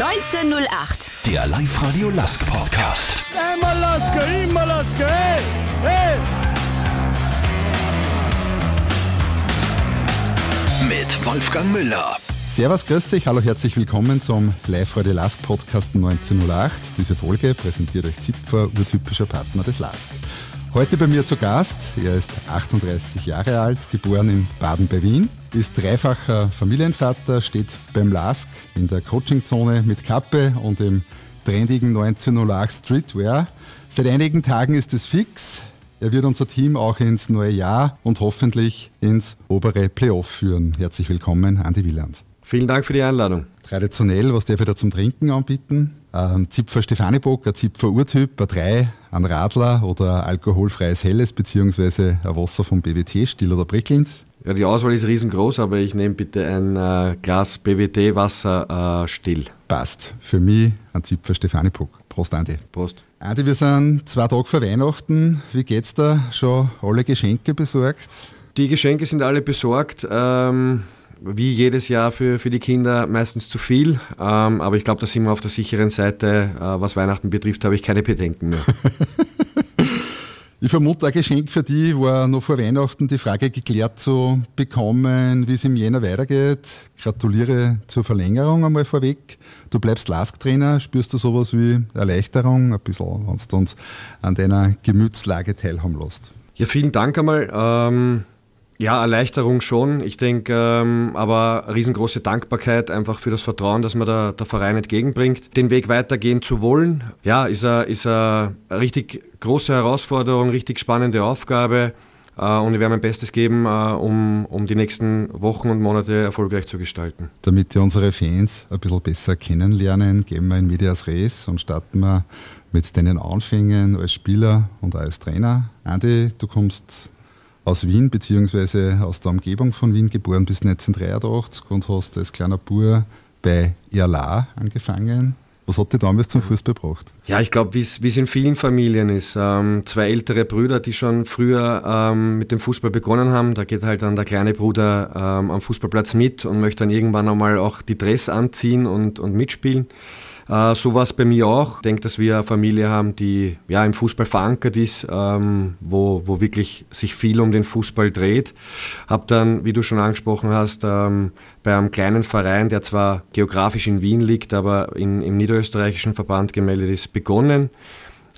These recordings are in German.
1908. Der Live-Radio Lask Podcast. Immer Lasker, immer Lasker, hey, hey. Mit Wolfgang Müller. Servus, grüß dich, hallo, herzlich willkommen zum Live-Radio Lask Podcast 1908. Diese Folge präsentiert euch Zipfer, urtypischer Partner des Lask. Heute bei mir zu Gast, er ist 38 Jahre alt, geboren in Baden bei Wien, ist dreifacher Familienvater, steht beim LASK in der Coachingzone mit Kappe und dem trendigen 1908 Streetwear. Seit einigen Tagen ist es fix. Er wird unser Team auch ins neue Jahr und hoffentlich ins obere Playoff führen. Herzlich willkommen, Andi Wieland. Vielen Dank für die Einladung. Traditionell, was darf ich da zum Trinken anbieten? Ein Zipfer Stefanebock, ein Zipfer Urtyp, ein Drei, ein Radler oder alkoholfreies Helles beziehungsweise ein Wasser vom BWT, still oder prickelnd. Ja, die Auswahl ist riesengroß, aber ich nehme bitte ein äh, Glas BWT Wasser äh, still. Passt. Für mich ein Zipfer Stefani Puck. Prost, Andi. Prost. Andi, wir sind zwei Tage vor Weihnachten. Wie geht's da? Schon alle Geschenke besorgt? Die Geschenke sind alle besorgt. Ähm, wie jedes Jahr für, für die Kinder meistens zu viel. Ähm, aber ich glaube, da sind wir auf der sicheren Seite. Äh, was Weihnachten betrifft, habe ich keine Bedenken mehr. Ich vermute ein Geschenk für die war noch vor Weihnachten die Frage geklärt zu bekommen, wie es im Jänner weitergeht. Gratuliere zur Verlängerung einmal vorweg. Du bleibst Lask-Trainer. Spürst du sowas wie Erleichterung? Ein bisschen, wenn du uns an deiner Gemütslage teilhaben lässt. Ja, vielen Dank einmal. Ähm ja, Erleichterung schon. Ich denke, ähm, aber riesengroße Dankbarkeit einfach für das Vertrauen, das mir der, der Verein entgegenbringt. Den Weg weitergehen zu wollen, ja, ist eine, ist richtig große Herausforderung, richtig spannende Aufgabe. Äh, und ich werde mein Bestes geben, äh, um, um die nächsten Wochen und Monate erfolgreich zu gestalten. Damit wir unsere Fans ein bisschen besser kennenlernen, gehen wir in Medias Res und starten wir mit deinen Anfängen als Spieler und als Trainer. Andi, du kommst aus Wien bzw. aus der Umgebung von Wien geboren bis 1983 und hast als kleiner Bur bei Erla angefangen. Was hat dich damals zum Fußball gebracht? Ja, ich glaube, wie es in vielen Familien ist. Ähm, zwei ältere Brüder, die schon früher ähm, mit dem Fußball begonnen haben. Da geht halt dann der kleine Bruder ähm, am Fußballplatz mit und möchte dann irgendwann einmal auch die Dress anziehen und, und mitspielen. Äh, so war es bei mir auch. Ich denke, dass wir eine Familie haben, die ja, im Fußball verankert ist, ähm, wo, wo wirklich sich viel um den Fußball dreht. Habe dann, wie du schon angesprochen hast, ähm, bei einem kleinen Verein, der zwar geografisch in Wien liegt, aber in, im niederösterreichischen Verband gemeldet ist, begonnen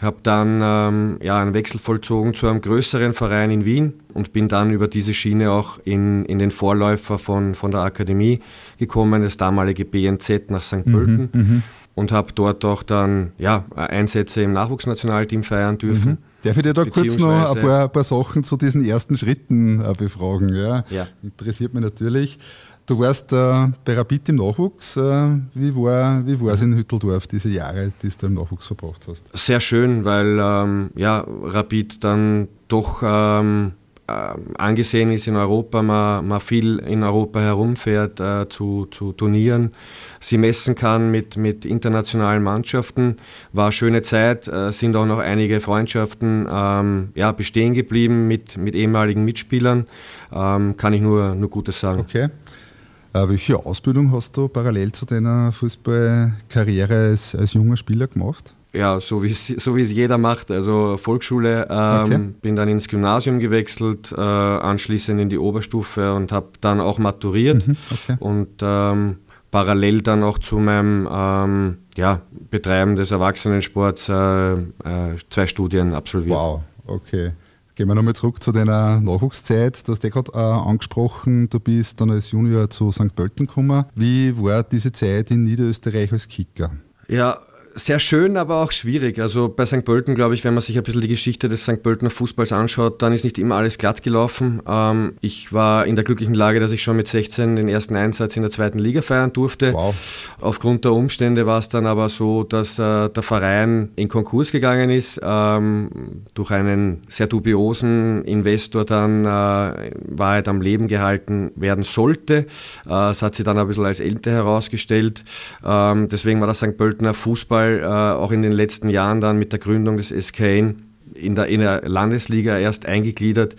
habe dann ähm, ja, einen Wechsel vollzogen zu einem größeren Verein in Wien und bin dann über diese Schiene auch in, in den Vorläufer von, von der Akademie gekommen, das damalige BNZ nach St. Mhm, Pölten. Mhm, und habe dort auch dann ja, Einsätze im Nachwuchsnationalteam feiern dürfen. Mhm. Darf ich dir da kurz noch ein paar, ein paar, Sachen zu diesen ersten Schritten äh, befragen? Ja? ja. Interessiert mich natürlich. Du warst äh, bei Rapid im Nachwuchs. Äh, wie war wie war's in Hütteldorf, diese Jahre, die du im Nachwuchs verbracht hast? Sehr schön, weil ähm, ja, Rapid dann doch ähm, ähm, angesehen ist in Europa, man, man viel in Europa herumfährt äh, zu, zu Turnieren, sie messen kann mit, mit internationalen Mannschaften. War schöne Zeit, äh, sind auch noch einige Freundschaften ähm, ja, bestehen geblieben mit, mit ehemaligen Mitspielern. Ähm, kann ich nur, nur Gutes sagen. Okay. Äh, welche Ausbildung hast du parallel zu deiner Fußballkarriere als, als junger Spieler gemacht? ja, so wie so es jeder macht, also Volksschule. Ähm, okay. Bin dann ins Gymnasium gewechselt, äh, anschließend in die Oberstufe und habe dann auch maturiert. Mhm, okay. Und ähm, parallel dann auch zu meinem ähm, ja, Betreiben des Erwachsenensports äh, äh, zwei Studien absolviert. Wow, okay. Gehen wir nochmal zurück zu deiner Nachwuchszeit. Du hast eh gerade äh, angesprochen, du bist dann als Junior zu St. Pölten gekommen. Wie war diese Zeit in Niederösterreich als Kicker? Ja, sehr schön, aber auch schwierig. Also bei St. Pölten, glaube ich, wenn man sich ein bisschen die Geschichte des St. Pöltener Fußballs anschaut, dann ist nicht immer alles glatt gelaufen. Ähm, ich war in der glücklichen Lage, dass ich schon mit 16 den ersten Einsatz in der zweiten Liga feiern durfte. Wow. Aufgrund der Umstände war es dann aber so, dass äh, der Verein in Konkurs gegangen ist, ähm, durch einen sehr dubiosen Investor dann äh, Wahrheit am Leben gehalten werden sollte. Äh, hat sich dann ein bisschen als Ente herausgestellt. Ähm, deswegen war der St. Pöltener Fußball Fall äh, auch in den letzten Jahren dann mit der Gründung des SKN in der, in der Landesliga erst eingegliedert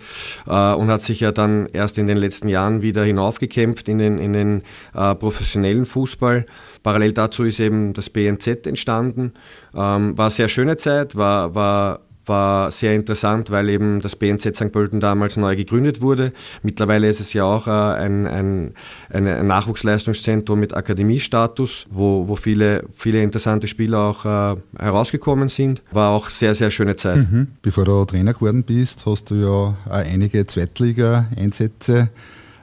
äh, und hat sich ja dann erst in den letzten Jahren wieder hinaufgekämpft in den, in den äh, professionellen Fußball. Parallel dazu ist eben das BNZ entstanden. Ähm, war eine sehr schöne Zeit, war, war war sehr interessant, weil eben das BNZ St. Pölten damals neu gegründet wurde. Mittlerweile ist es ja auch äh, ein, ein, ein Nachwuchsleistungszentrum mit Akademiestatus, wo, wo viele, viele interessante Spieler auch äh, herausgekommen sind. War auch sehr, sehr schöne Zeit. Mhm. Bevor du Trainer geworden bist, hast du ja einige Zweitliga-Einsätze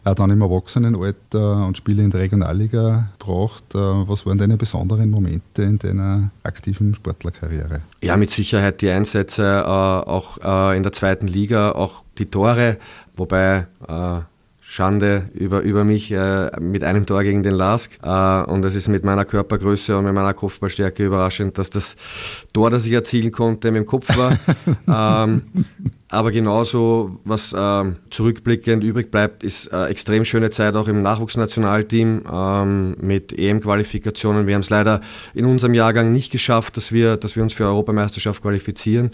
auch dann im Erwachsenenalter und Spiele in der Regionalliga gebracht. Äh, was waren deine besonderen Momente in deiner aktiven Sportlerkarriere? Ja, mit Sicherheit die Einsätze äh, auch äh, in der zweiten Liga, auch die Tore, wobei Schande über, über mich äh, mit einem Tor gegen den Lask. Äh, und es ist mit meiner Körpergröße und mit meiner Kopfballstärke überraschend, dass das Tor, das ich erzielen konnte, mit dem Kopf war. ähm, aber genauso, was äh, zurückblickend übrig bleibt, ist äh, extrem schöne Zeit auch im Nachwuchsnationalteam ähm, mit EM-Qualifikationen. Wir haben es leider in unserem Jahrgang nicht geschafft, dass wir, dass wir uns für Europameisterschaft qualifizieren.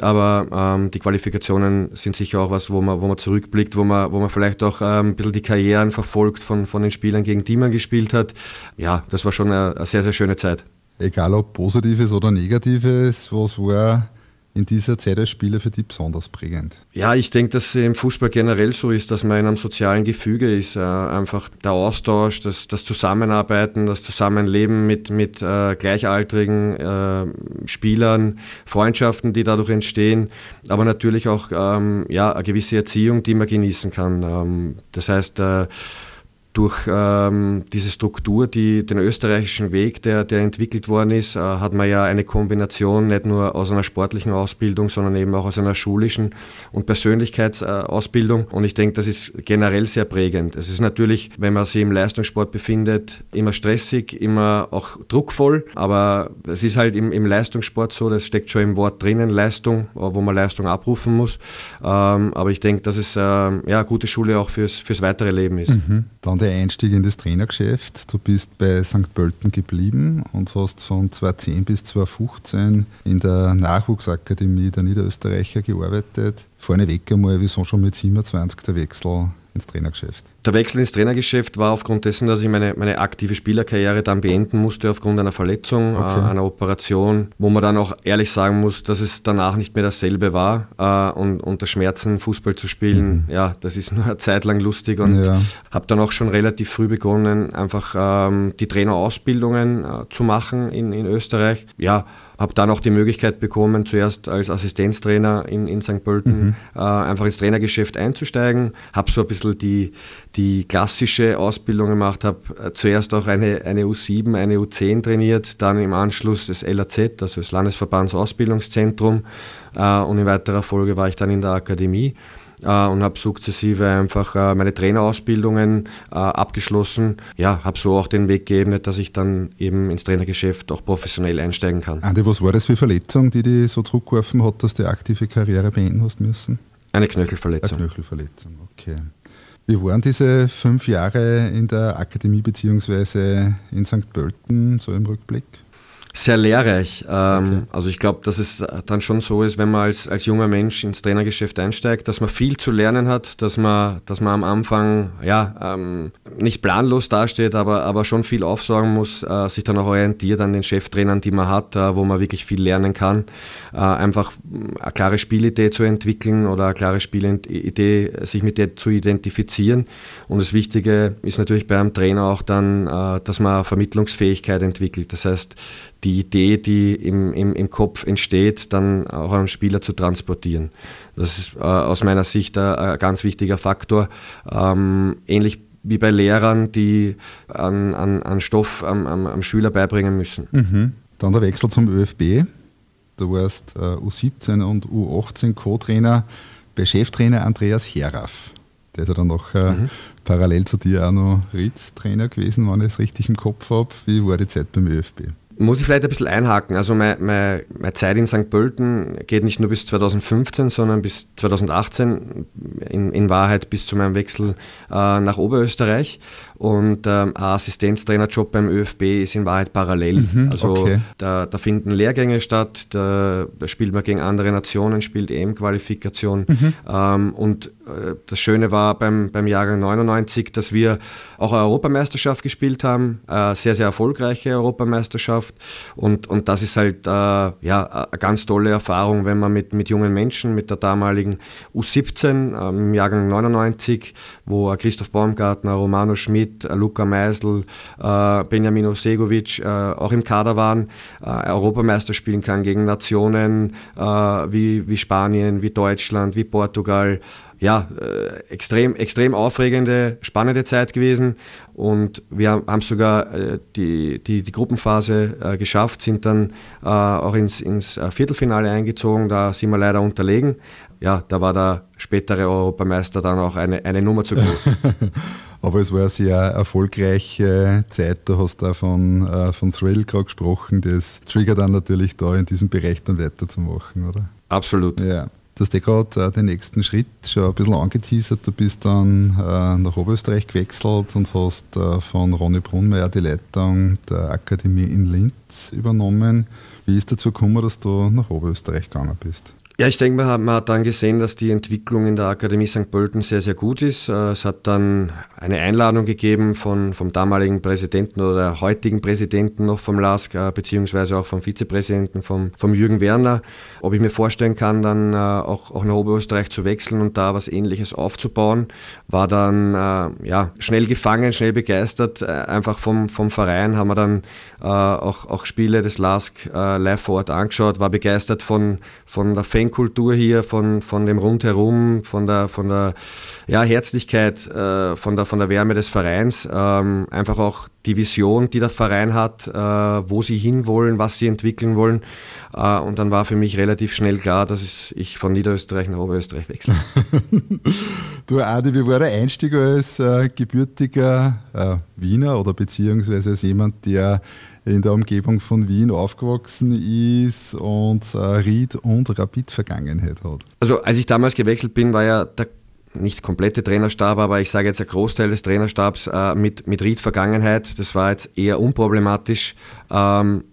Aber ähm, die Qualifikationen sind sicher auch was, wo man, wo man zurückblickt, wo man, wo man vielleicht auch ähm, ein bisschen die Karrieren verfolgt von, von den Spielern, gegen die man gespielt hat. Ja, das war schon eine, eine sehr, sehr schöne Zeit. Egal ob positives oder negatives, was war in dieser Zeit als Spieler für dich besonders prägend? Ja, ich denke, dass es im Fußball generell so ist, dass man in einem sozialen Gefüge ist. Äh, einfach der Austausch, das, das Zusammenarbeiten, das Zusammenleben mit, mit äh, gleichaltrigen äh, Spielern, Freundschaften, die dadurch entstehen, aber natürlich auch ähm, ja, eine gewisse Erziehung, die man genießen kann. Ähm, das heißt, äh, durch ähm, diese Struktur, die, den österreichischen Weg, der, der entwickelt worden ist, äh, hat man ja eine Kombination nicht nur aus einer sportlichen Ausbildung, sondern eben auch aus einer schulischen und Persönlichkeitsausbildung. Äh, und ich denke, das ist generell sehr prägend. Es ist natürlich, wenn man sich im Leistungssport befindet, immer stressig, immer auch druckvoll. Aber es ist halt im, im Leistungssport so, das steckt schon im Wort drinnen, Leistung, äh, wo man Leistung abrufen muss. Ähm, aber ich denke, dass es äh, ja, eine gute Schule auch fürs, fürs weitere Leben ist. Mhm. Dann der Einstieg in das Trainergeschäft. Du bist bei St. Pölten geblieben und hast von 2010 bis 2015 in der Nachwuchsakademie der Niederösterreicher gearbeitet. Vorneweg einmal, wieso schon mit 27 der Wechsel ins Trainergeschäft? Der Wechsel ins Trainergeschäft war aufgrund dessen, dass ich meine, meine aktive Spielerkarriere dann beenden musste aufgrund einer Verletzung, äh, okay. äh, einer Operation, wo man dann auch ehrlich sagen muss, dass es danach nicht mehr dasselbe war äh, und unter Schmerzen Fußball zu spielen, mhm. ja, das ist nur eine Zeit lang lustig und ja. habe dann auch schon relativ früh begonnen, einfach ähm, die Trainerausbildungen äh, zu machen in, in Österreich. Ja, habe dann auch die Möglichkeit bekommen, zuerst als Assistenztrainer in, in St. Pölten mhm. äh, einfach ins Trainergeschäft einzusteigen, habe so ein bisschen die, die klassische Ausbildung gemacht, habe äh, zuerst auch eine, eine U7, eine U10 trainiert, dann im Anschluss das LAZ, also das Landesverbandsausbildungszentrum äh, und in weiterer Folge war ich dann in der Akademie. Äh, und habe sukzessive einfach äh, meine Trainerausbildungen äh, abgeschlossen. Ja, habe so auch den Weg geebnet, dass ich dann eben ins Trainergeschäft auch professionell einsteigen kann. Andi, was war das für Verletzung, die dich so zurückgeworfen hat, dass du die aktive Karriere beenden hast müssen? Eine Knöchelverletzung. Eine Knöchelverletzung, okay. Wie waren diese fünf Jahre in der Akademie bzw. in St. Pölten so im Rückblick? sehr lehrreich. Ähm, okay. Also ich glaube, dass es dann schon so ist, wenn man als, als junger Mensch ins Trainergeschäft einsteigt, dass man viel zu lernen hat, dass man, dass man am Anfang ja, ähm, nicht planlos dasteht, aber, aber schon viel aufsorgen muss, äh, sich dann auch orientiert an den Cheftrainern, die man hat, äh, wo man wirklich viel lernen kann. Äh, einfach äh, eine klare Spielidee zu entwickeln oder eine klare Spielidee, sich mit der zu identifizieren. Und das Wichtige ist natürlich beim Trainer auch dann, äh, dass man Vermittlungsfähigkeit entwickelt. Das heißt, die Idee, die im, im, im Kopf entsteht, dann auch einem Spieler zu transportieren. Das ist äh, aus meiner Sicht ein, äh, ein ganz wichtiger Faktor. Ähm, ähnlich wie bei Lehrern, die an, an, an Stoff am, am, am, Schüler beibringen müssen. Mhm. Dann der Wechsel zum ÖFB. Du warst äh, U17 und U18 Co-Trainer bei Cheftrainer Andreas Herraff. Der ist ja dann noch äh, mhm. parallel zu dir auch noch Ried-Trainer gewesen, wenn ich es richtig im Kopf habe. Wie war die Zeit beim ÖFB? Muss ich vielleicht ein bisschen einhaken. Also meine, meine, meine, Zeit in St. Pölten geht nicht nur bis 2015, sondern bis 2018, in, in Wahrheit bis zu meinem Wechsel äh, nach Oberösterreich und ähm, ein Assistenztrainerjob beim ÖFB ist in Wahrheit parallel. Mhm, also okay. da, da, finden Lehrgänge statt, da, da, spielt man gegen andere Nationen, spielt EM-Qualifikation. Mhm. Ähm, und äh, das Schöne war beim, beim Jahrgang 99, dass wir auch eine Europameisterschaft gespielt haben, eine sehr, sehr erfolgreiche Europameisterschaft. Und, und das ist halt äh, ja, eine ganz tolle Erfahrung, wenn man mit, mit jungen Menschen, mit der damaligen U17 ähm, im Jahrgang 99, wo Christoph Baumgartner, Romano Schmidt, Schmidt, Luca Meisel, äh, Benjamin Osegovic äh, auch im Kader waren, äh, Europameister spielen kann gegen Nationen wie, wie Spanien, wie Deutschland, wie Portugal ja, äh, extrem, extrem aufregende, spannende Zeit gewesen. Und wir haben sogar äh, die, die, die, Gruppenphase äh, geschafft, sind dann auch ins, ins Viertelfinale eingezogen. Da sind wir leider unterlegen. Ja, da war der spätere Europameister dann auch eine, eine Nummer zu groß. Aber es war eine sehr erfolgreiche Zeit. Du hast da von, äh, von Thrill gerade gesprochen. Das triggert dann natürlich da in diesem Bereich dann weiterzumachen, oder? Absolut. Ja. Du hast gerade äh, den nächsten Schritt schon ein bisschen angeteasert. Du bist dann äh, nach Oberösterreich gewechselt und hast äh, von Ronny Brunmeier die Leitung der Akademie in Linz übernommen. Wie ist dazu gekommen, dass du nach Oberösterreich gegangen bist? Ja, ich denke, man hat, dann gesehen, dass die Entwicklung in der Akademie St. Pölten sehr, sehr gut ist. Äh, es hat dann eine Einladung gegeben von, vom damaligen Präsidenten oder heutigen Präsidenten noch vom LASK, äh, beziehungsweise auch vom Vizepräsidenten, vom, vom Jürgen Werner, ob ich mir vorstellen kann, dann äh, auch, auch nach Oberösterreich zu wechseln und da was Ähnliches aufzubauen. War dann ja, schnell gefangen, schnell begeistert, einfach vom, vom Verein, haben wir dann äh, auch, auch Spiele des LASK äh, live vor Ort angeschaut, war begeistert von, von der Fankultur hier, von, von dem Rundherum, von der, von der ja, Herzlichkeit, äh, von, der, von der Wärme des Vereins, ähm, einfach auch die Vision, die der Verein hat, wo sie hinwollen, was sie entwickeln wollen. und dann war für mich relativ schnell klar, dass ich von Niederösterreich nach Oberösterreich wechsle. du Adi, wie war der Einstieg als gebürtiger Wiener oder beziehungsweise als jemand, der in der Umgebung von Wien aufgewachsen ist und äh, Ried und Rapid Vergangenheit hat. Also als ich damals gewechselt bin, war ja der nicht komplette Trainerstab, aber ich sage jetzt ein Großteil des Trainerstabs äh, mit, mit Ried-Vergangenheit. Das war jetzt eher unproblematisch. Ähm,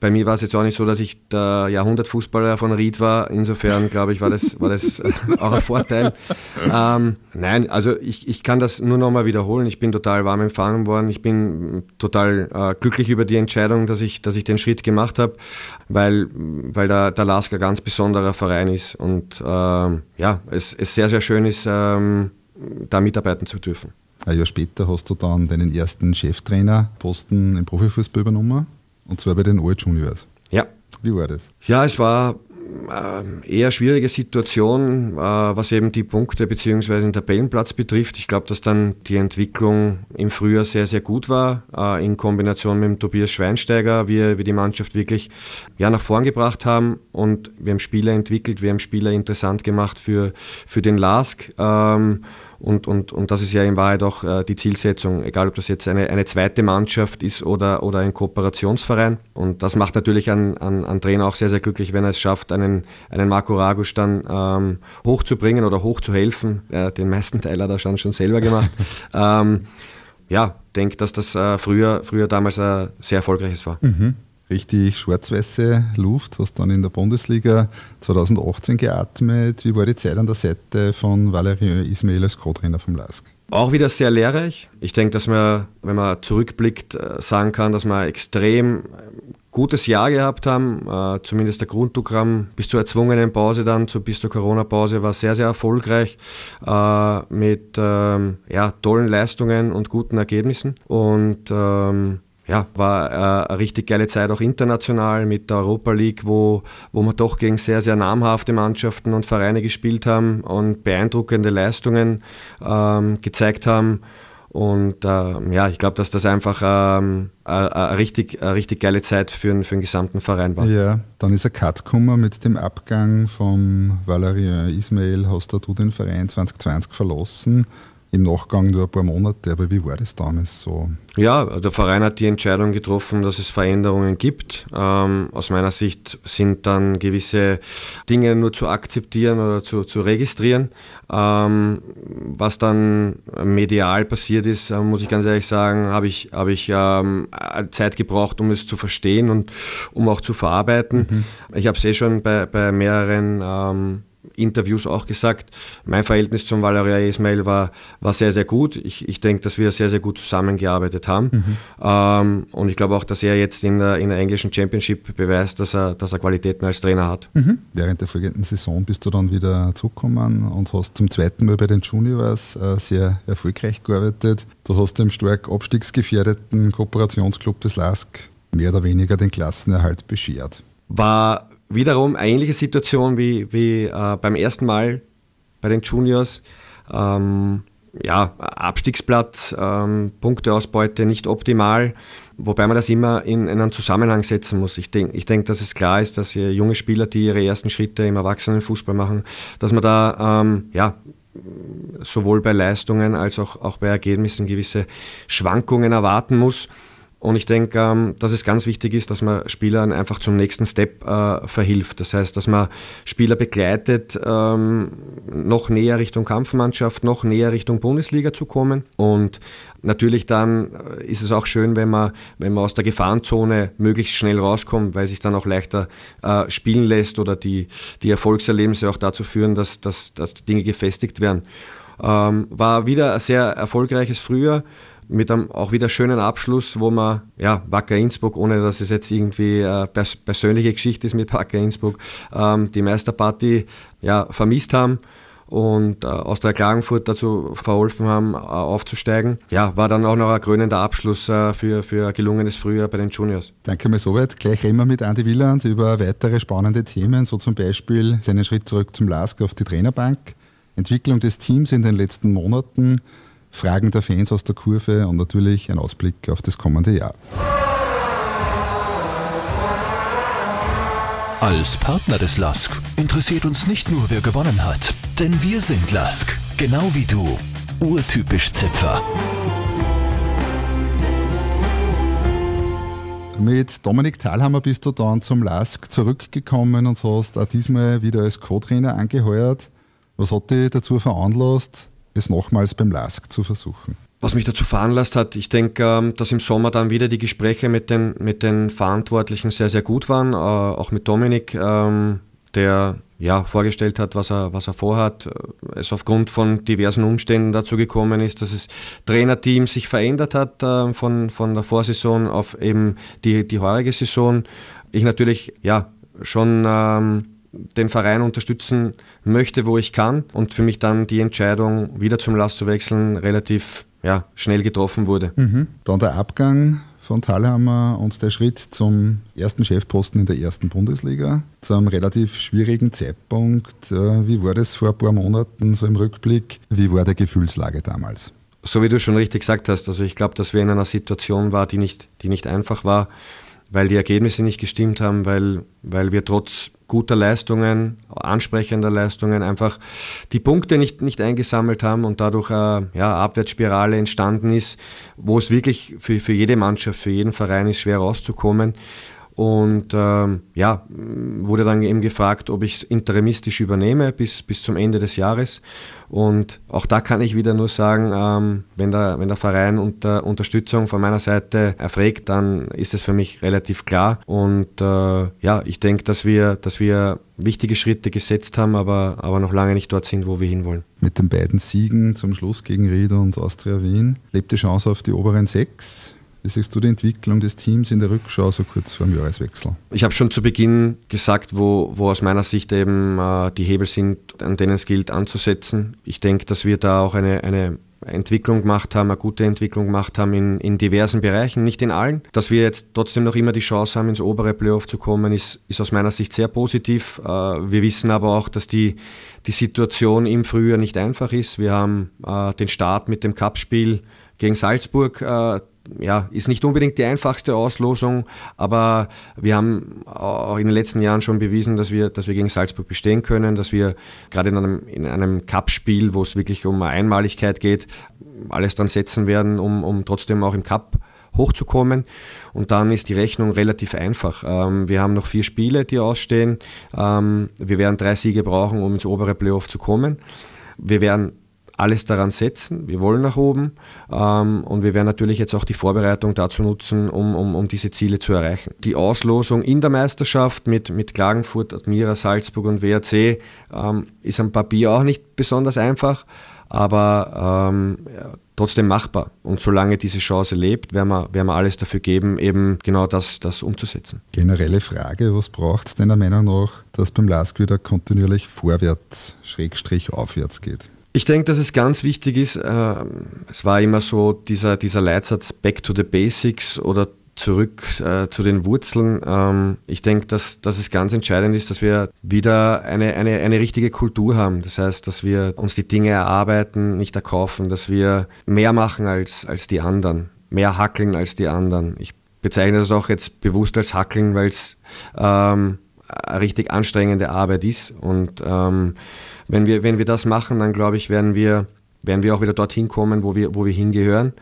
bei mir war es jetzt auch nicht so, dass ich der Jahrhundertfußballer von Ried war. Insofern, glaube ich, war das, war das äh, auch ein Vorteil. Ähm, nein, also ich, ich kann das nur nochmal wiederholen. Ich bin total warm empfangen worden. Ich bin total äh, glücklich über die Entscheidung, dass ich, dass ich den Schritt gemacht habe, weil, weil der, der Lasker ganz besonderer Verein ist und ähm, ja, es, es sehr, sehr schön ist, ist, ähm, da mitarbeiten zu dürfen. Ein Jahr später hast du dann deinen ersten Cheftrainerposten im Profifußball übernommen und zwar bei den Old Juniors. Ja. Wie war das? Ja, es war äh, eher schwierige Situation, äh, was eben die Punkte bzw. den Tabellenplatz betrifft. Ich glaube, dass dann die Entwicklung im Frühjahr sehr, sehr gut war, äh, in Kombination mit Tobias Schweinsteiger, wie wir die Mannschaft wirklich ja, nach vorn gebracht haben und wir haben Spieler entwickelt, wir haben Spieler interessant gemacht für, für den LASK. Ähm, und, und, und das ist ja in Wahrheit auch äh, die Zielsetzung, egal ob das jetzt eine, eine zweite Mannschaft ist oder, oder ein Kooperationsverein. Und das macht natürlich einen, an, an Trainer auch sehr, sehr glücklich, wenn er es schafft, einen, einen Marco Ragusch dann ähm, hochzubringen oder hochzuhelfen. Äh, den meisten Teil hat er schon, schon selber gemacht. ähm, ja, denke, dass das äh, früher, früher damals äh, sehr erfolgreiches war. Mhm richtig schwarz-weiße Luft, hast dann in der Bundesliga 2018 geatmet. Wie war die Zeit an der Seite von Valerie Ismail als Co-Trainer vom LASK? Auch wieder sehr lehrreich. Ich denke, dass man, wenn man zurückblickt, äh, sagen kann, dass wir extrem äh, gutes Jahr gehabt haben. Äh, zumindest der Grundprogramm bis zur erzwungenen Pause dann, bis zur Corona-Pause war sehr, sehr erfolgreich mit ähm, ja, tollen Leistungen und guten Ergebnissen. Und ähm, ja, war äh, eine richtig geile Zeit auch international mit der Europa League, wo, wo wir doch gegen sehr, sehr namhafte Mannschaften und Vereine gespielt haben und beeindruckende Leistungen ähm, gezeigt haben. Und ähm, ja, ich glaube, dass das einfach ähm, eine, richtig, eine richtig geile Zeit für, für den gesamten Verein war. Ja, dann ist ein Cut gekommen mit dem Abgang von Valerian Ismail. Hast du den Verein 2020 verlassen? im Nachgang nur ein paar Monate, aber wie war das damals so? Ja, der Verein hat die Entscheidung getroffen, dass es Veränderungen gibt. Ähm, aus meiner Sicht sind dann gewisse Dinge nur zu akzeptieren oder zu, zu registrieren. Ähm, was dann medial passiert ist, äh, muss ich ganz ehrlich sagen, habe ich, hab ich ähm, Zeit gebraucht, um es zu verstehen und um auch zu verarbeiten. Mhm. Ich habe es eh schon bei, bei mehreren ähm, Interviews auch gesagt, mein Verhältnis zum Valeria Ismail war, war sehr, sehr gut. Ich, ich denke, dass wir sehr, sehr gut zusammengearbeitet haben. Mhm. Ähm, und ich glaube auch, dass er jetzt in der, in der englischen Championship beweist, dass er, dass er Qualitäten als Trainer hat. Mhm. Während der folgenden Saison bist du dann wieder zurückgekommen und hast zum zweiten Mal bei den Juniors äh, sehr erfolgreich gearbeitet. Du hast dem stark abstiegsgefährdeten Kooperationsclub des LASK mehr oder weniger den Klassenerhalt beschert. War wiederum ähnliche Situation wie, wie äh, beim ersten Mal bei den Juniors. Ähm, ja, Abstiegsplatz, ähm, Punkteausbeute nicht optimal, wobei man das immer in, in einen Zusammenhang setzen muss. Ich denke, ich denk, dass es klar ist, dass hier junge Spieler, die ihre ersten Schritte im Erwachsenenfußball machen, dass man da ähm, ja, sowohl bei Leistungen als auch, auch bei Ergebnissen gewisse Schwankungen erwarten muss. Und ich denke, ähm, dass es ganz wichtig ist, dass man Spielern einfach zum nächsten Step äh, verhilft. Das heißt, dass man Spieler begleitet, ähm, noch näher Richtung Kampfmannschaft, noch näher Richtung Bundesliga zu kommen. Und natürlich dann äh, ist es auch schön, wenn man, wenn man aus der Gefahrenzone möglichst schnell rauskommt, weil es sich dann auch leichter äh, spielen lässt oder die, die Erfolgserlebnisse auch dazu führen, dass, dass, dass Dinge gefestigt werden. Ähm, war wieder ein sehr erfolgreiches Frühjahr mit einem auch wieder schönen Abschluss, wo man, ja, Wacker Innsbruck, ohne dass es jetzt irgendwie äh, pers persönliche Geschichte ist mit Wacker Innsbruck, ähm, die Meisterparty ja, vermisst haben und äh, aus der Klagenfurt dazu verholfen haben, äh, aufzusteigen. Ja, war dann auch noch ein krönender Abschluss äh, für, für ein gelungenes Frühjahr bei den Juniors. Danke mal soweit. Gleich reden wir mit Andy Wieland über weitere spannende Themen, so zum Beispiel seinen Schritt zurück zum LASK auf die Trainerbank, Entwicklung des Teams in den letzten Monaten, Fragen der Fans aus der Kurve und natürlich ein Ausblick auf das kommende Jahr. Als Partner des LASK interessiert uns nicht nur, wer gewonnen hat, denn wir sind LASK, genau wie du, urtypisch Zipfer. Mit Dominik Thalhammer bist du dann zum LASK zurückgekommen und hast auch diesmal wieder als Co-Trainer angeheuert. Was hat dich dazu veranlasst, es nochmals beim LASK zu versuchen. Was mich dazu veranlasst hat, ich denke, ähm, dass im Sommer dann wieder die Gespräche mit den, mit den Verantwortlichen sehr, sehr gut waren, äh, auch mit Dominik, ähm, der ja, vorgestellt hat, was er, was er vorhat. Äh, es aufgrund von diversen Umständen dazu gekommen ist, dass das Trainerteam sich verändert hat äh, von, von der Vorsaison auf eben die, die heurige Saison. Ich natürlich, ja, schon ähm, den Verein unterstützen möchte, wo ich kann und für mich dann die Entscheidung, wieder zum Last zu wechseln, relativ ja, schnell getroffen wurde. Mhm. Dann der Abgang von Thalhammer und der Schritt zum ersten Chefposten in der ersten Bundesliga, zu einem relativ schwierigen Zeitpunkt. Äh, wie war das vor ein paar Monaten, so im Rückblick? Wie war die Gefühlslage damals? So wie du schon richtig gesagt hast, also ich glaube, dass wir in einer Situation waren, die nicht, die nicht einfach war, weil die Ergebnisse nicht gestimmt haben, weil, weil wir trotz guter Leistungen, ansprechender Leistungen einfach die Punkte nicht, nicht eingesammelt haben und dadurch eine äh, ja, Abwärtsspirale entstanden ist, wo es wirklich für, für jede Mannschaft, für jeden Verein ist, schwer rauszukommen. Und ähm, ja, wurde dann eben gefragt, ob ich es interimistisch übernehme bis, bis zum Ende des Jahres. Und auch da kann ich wieder nur sagen, ähm, wenn, der, wenn der Verein unter Unterstützung von meiner Seite erfragt, dann ist es für mich relativ klar. Und äh, ja, ich denke, dass wir, dass wir wichtige Schritte gesetzt haben, aber, aber noch lange nicht dort sind, wo wir hinwollen. Mit den beiden Siegen zum Schluss gegen Rieder und Austria Wien lebt die Chance auf die oberen sechs. Wie siehst du die Entwicklung des Teams in der Rückschau so kurz vor dem Jahreswechsel? Ich habe schon zu Beginn gesagt, wo, wo aus meiner Sicht eben äh, die Hebel sind, an denen es gilt anzusetzen. Ich denke, dass wir da auch eine, eine Entwicklung gemacht haben, eine gute Entwicklung gemacht haben in, in diversen Bereichen, nicht in allen. Dass wir jetzt trotzdem noch immer die Chance haben, ins obere Playoff zu kommen, ist, ist aus meiner Sicht sehr positiv. Äh, wir wissen aber auch, dass die, die Situation im Frühjahr nicht einfach ist. Wir haben äh, den Start mit dem Cup-Spiel gegen Salzburg äh, ja, ist nicht unbedingt die einfachste Auslosung, aber wir haben auch in den letzten Jahren schon bewiesen, dass wir, dass wir gegen Salzburg bestehen können, dass wir gerade in einem, in einem Cup-Spiel, wo es wirklich um Einmaligkeit geht, alles dann setzen werden, um, um trotzdem auch im Cup hochzukommen. Und dann ist die Rechnung relativ einfach. Ähm, wir haben noch vier Spiele, die ausstehen. Ähm, wir werden drei Siege brauchen, um ins obere Playoff zu kommen. Wir werden alles daran setzen. Wir wollen nach oben ähm, und wir werden natürlich jetzt auch die Vorbereitung dazu nutzen, um, um, um diese Ziele zu erreichen. Die Auslosung in der Meisterschaft mit, mit Klagenfurt, Admira, Salzburg und WAC ähm, ist am Papier auch nicht besonders einfach, aber ähm, ja, trotzdem machbar. Und solange diese Chance lebt, werden wir, werden wir alles dafür geben, eben genau das, das umzusetzen. Generelle Frage, was braucht es deiner Meinung nach, dass beim LASK wieder kontinuierlich vorwärts, schrägstrich aufwärts geht? Ich denke, dass es ganz wichtig ist, äh, es war immer so dieser, dieser Leitsatz Back to the Basics oder zurück äh, zu den Wurzeln. Ähm, ich denke, dass, dass es ganz entscheidend ist, dass wir wieder eine, eine, eine richtige Kultur haben. Das heißt, dass wir uns die Dinge erarbeiten, nicht erkaufen, dass wir mehr machen als, als die anderen, mehr hackeln als die anderen. Ich bezeichne das auch jetzt bewusst als hackeln, weil es ähm, eine richtig anstrengende Arbeit ist und ähm, wenn wir, wenn wir das machen, dann glaube ich, werden wir, werden wir auch wieder dorthin kommen, wo wir, wo wir hingehören.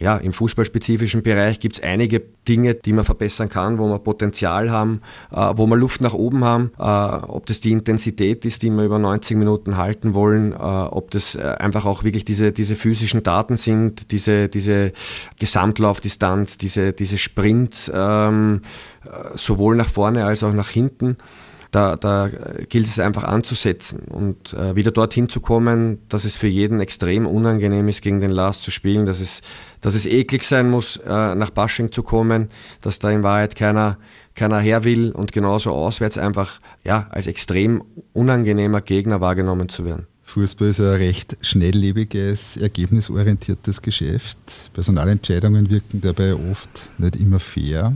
Ja, im fußballspezifischen Bereich gibt es einige Dinge, die man verbessern kann, wo wir Potenzial haben, äh, wo wir Luft nach oben haben. Äh, ob das die Intensität ist, die wir über 90 Minuten halten wollen, äh, ob das äh, einfach auch wirklich diese, diese physischen Daten sind, diese, diese Gesamtlaufdistanz, diese, diese Sprints, ähm, äh, sowohl nach vorne als auch nach hinten da, da gilt es einfach anzusetzen und äh, wieder dorthin zu kommen, dass es für jeden extrem unangenehm ist, gegen den Lars zu spielen, dass es, dass es eklig sein muss, äh, nach Bashing zu kommen, dass da in Wahrheit keiner, keiner her will und genauso auswärts einfach ja, als extrem unangenehmer Gegner wahrgenommen zu werden. Fußball ist ein recht schnelllebiges, ergebnisorientiertes Geschäft. Personalentscheidungen wirken dabei oft nicht immer fair.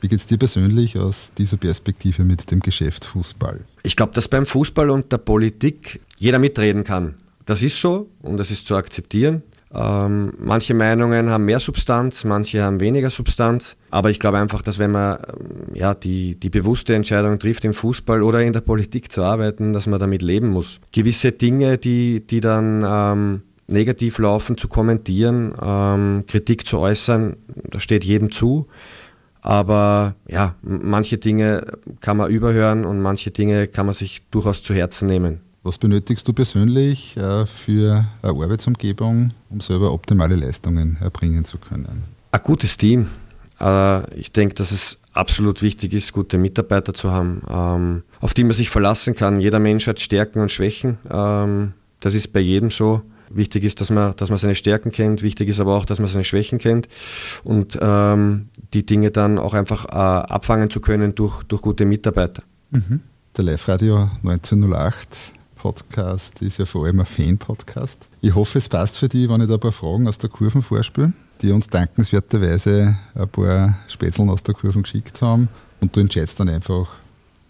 Wie geht es dir persönlich aus dieser Perspektive mit dem Geschäft Fußball? Ich glaube, dass beim Fußball und der Politik jeder mitreden kann. Das ist so und das ist zu akzeptieren. Ähm, manche Meinungen haben mehr Substanz, manche haben weniger Substanz. Aber ich glaube einfach, dass wenn man ähm, ja, die, die bewusste Entscheidung trifft, im Fußball oder in der Politik zu arbeiten, dass man damit leben muss. Gewisse Dinge, die, die dann ähm, negativ laufen, zu kommentieren, ähm, Kritik zu äußern, das steht jedem zu. Aber ja, manche Dinge kann man überhören und manche Dinge kann man sich durchaus zu Herzen nehmen. Was benötigst du persönlich äh, für eine Arbeitsumgebung, um selber optimale Leistungen erbringen zu können? Ein gutes Team. Äh, ich denke, dass es absolut wichtig ist, gute Mitarbeiter zu haben, ähm, auf die man sich verlassen kann. Jeder Mensch hat Stärken und Schwächen. Ähm, das ist bei jedem so. Wichtig ist, dass man, dass man seine Stärken kennt, wichtig ist aber auch, dass man seine Schwächen kennt und ähm, die Dinge dann auch einfach äh, abfangen zu können durch, durch gute Mitarbeiter. Mhm. Der Live-Radio 1908 Podcast ist ja vor allem ein Fan-Podcast. Ich hoffe, es passt für dich, wenn ich da ein paar Fragen aus der Kurven vorspiele, die uns dankenswerterweise ein paar Spätzeln aus der Kurven geschickt haben und du entscheidest dann einfach,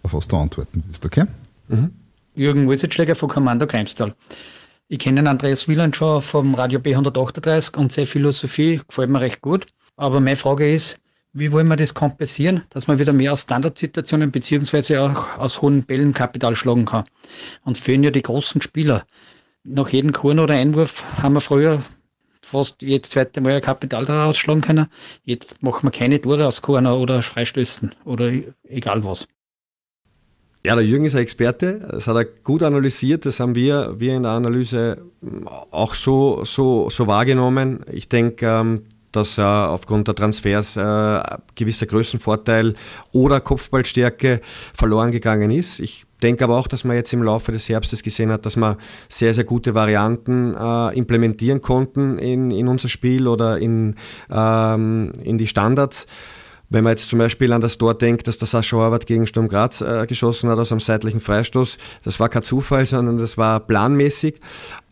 auf was du antworten willst, okay? Mhm. Jürgen Wurzelschläger von Kommando Keimstal. Ich kenne Andreas Wieland schon vom Radio B138 und seine Philosophie gefällt mir recht gut. Aber meine Frage ist, wie wollen wir das kompensieren, dass man wieder mehr aus Standardsituationen beziehungsweise auch aus hohen Bällen Kapital schlagen kann? Uns fehlen ja die großen Spieler. Nach jedem Korn oder Einwurf haben wir früher fast jedes zweite Mal Kapital daraus schlagen können. Jetzt machen wir keine Tore aus Korner oder Freistößen oder egal was. Ja, der Jürgen ist ein Experte, das hat er gut analysiert, das haben wir, wir in der Analyse hm, auch so, so, so wahrgenommen. Ich denke, ähm, dass er aufgrund der Transfers äh, gewisser Größenvorteil oder Kopfballstärke verloren gegangen ist. Ich denke aber auch, dass man jetzt im Laufe des Herbstes gesehen hat, dass man sehr, sehr gute Varianten äh, implementieren konnten in, in unser Spiel oder in, ähm, in die Standards. Wenn man jetzt zum Beispiel an das Tor denkt, dass der Sascha Horvath gegen Sturm Graz äh, geschossen hat aus einem seitlichen Freistoß, das war kein Zufall, sondern das war planmäßig.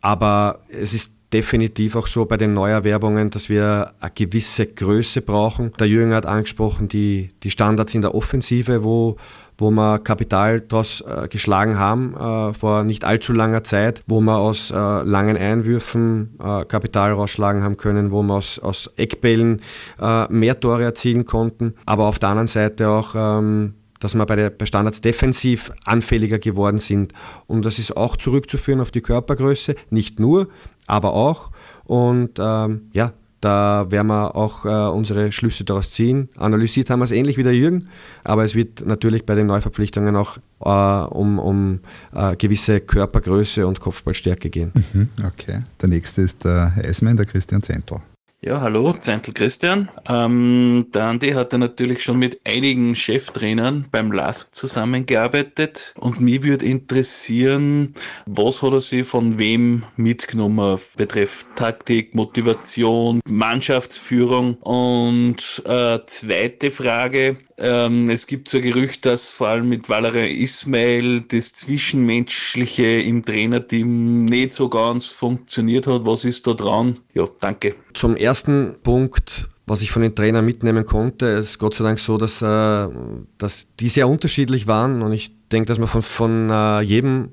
Aber es ist definitiv auch so bei den Neuerwerbungen, dass wir eine gewisse Größe brauchen. Der Jürgen hat angesprochen, die, die Standards in der Offensive, wo wo wir Kapital draus äh, geschlagen haben äh, vor nicht allzu langer Zeit, wo wir aus äh, langen Einwürfen äh, Kapital rausschlagen haben können, wo wir aus, aus Eckbällen äh, mehr Tore erzielen konnten, aber auf der anderen Seite auch ähm, dass wir bei, der, bei Standards defensiv anfälliger geworden sind. Und das ist auch zurückzuführen auf die Körpergröße, nicht nur, aber auch. Und ähm, ja, da werden wir auch äh, unsere Schlüsse daraus ziehen. Analysiert haben wir es ähnlich wie der Jürgen, aber es wird natürlich bei den Neuverpflichtungen auch äh, um, um äh, gewisse Körpergröße und Kopfballstärke gehen. Mhm, okay. Der nächste ist der Eismann, der Christian Zentl. Ja, hallo, Zentl Christian. Ähm, der Andi hatte natürlich schon mit einigen Cheftrainern beim LASK zusammengearbeitet und mich würde interessieren, was hat er sich von wem mitgenommen betrifft Taktik, Motivation, Mannschaftsführung und äh, zweite Frage, ähm, es gibt so ein Gerücht, dass vor allem mit Valerie Ismail das Zwischenmenschliche im Trainerteam nicht so ganz funktioniert hat. Was ist da dran? Ja, danke. Zum ersten Punkt was ich von den Trainern mitnehmen konnte, ist Gott sei Dank so, dass, äh, dass die sehr unterschiedlich waren. Und ich denke, dass man von, von äh, jedem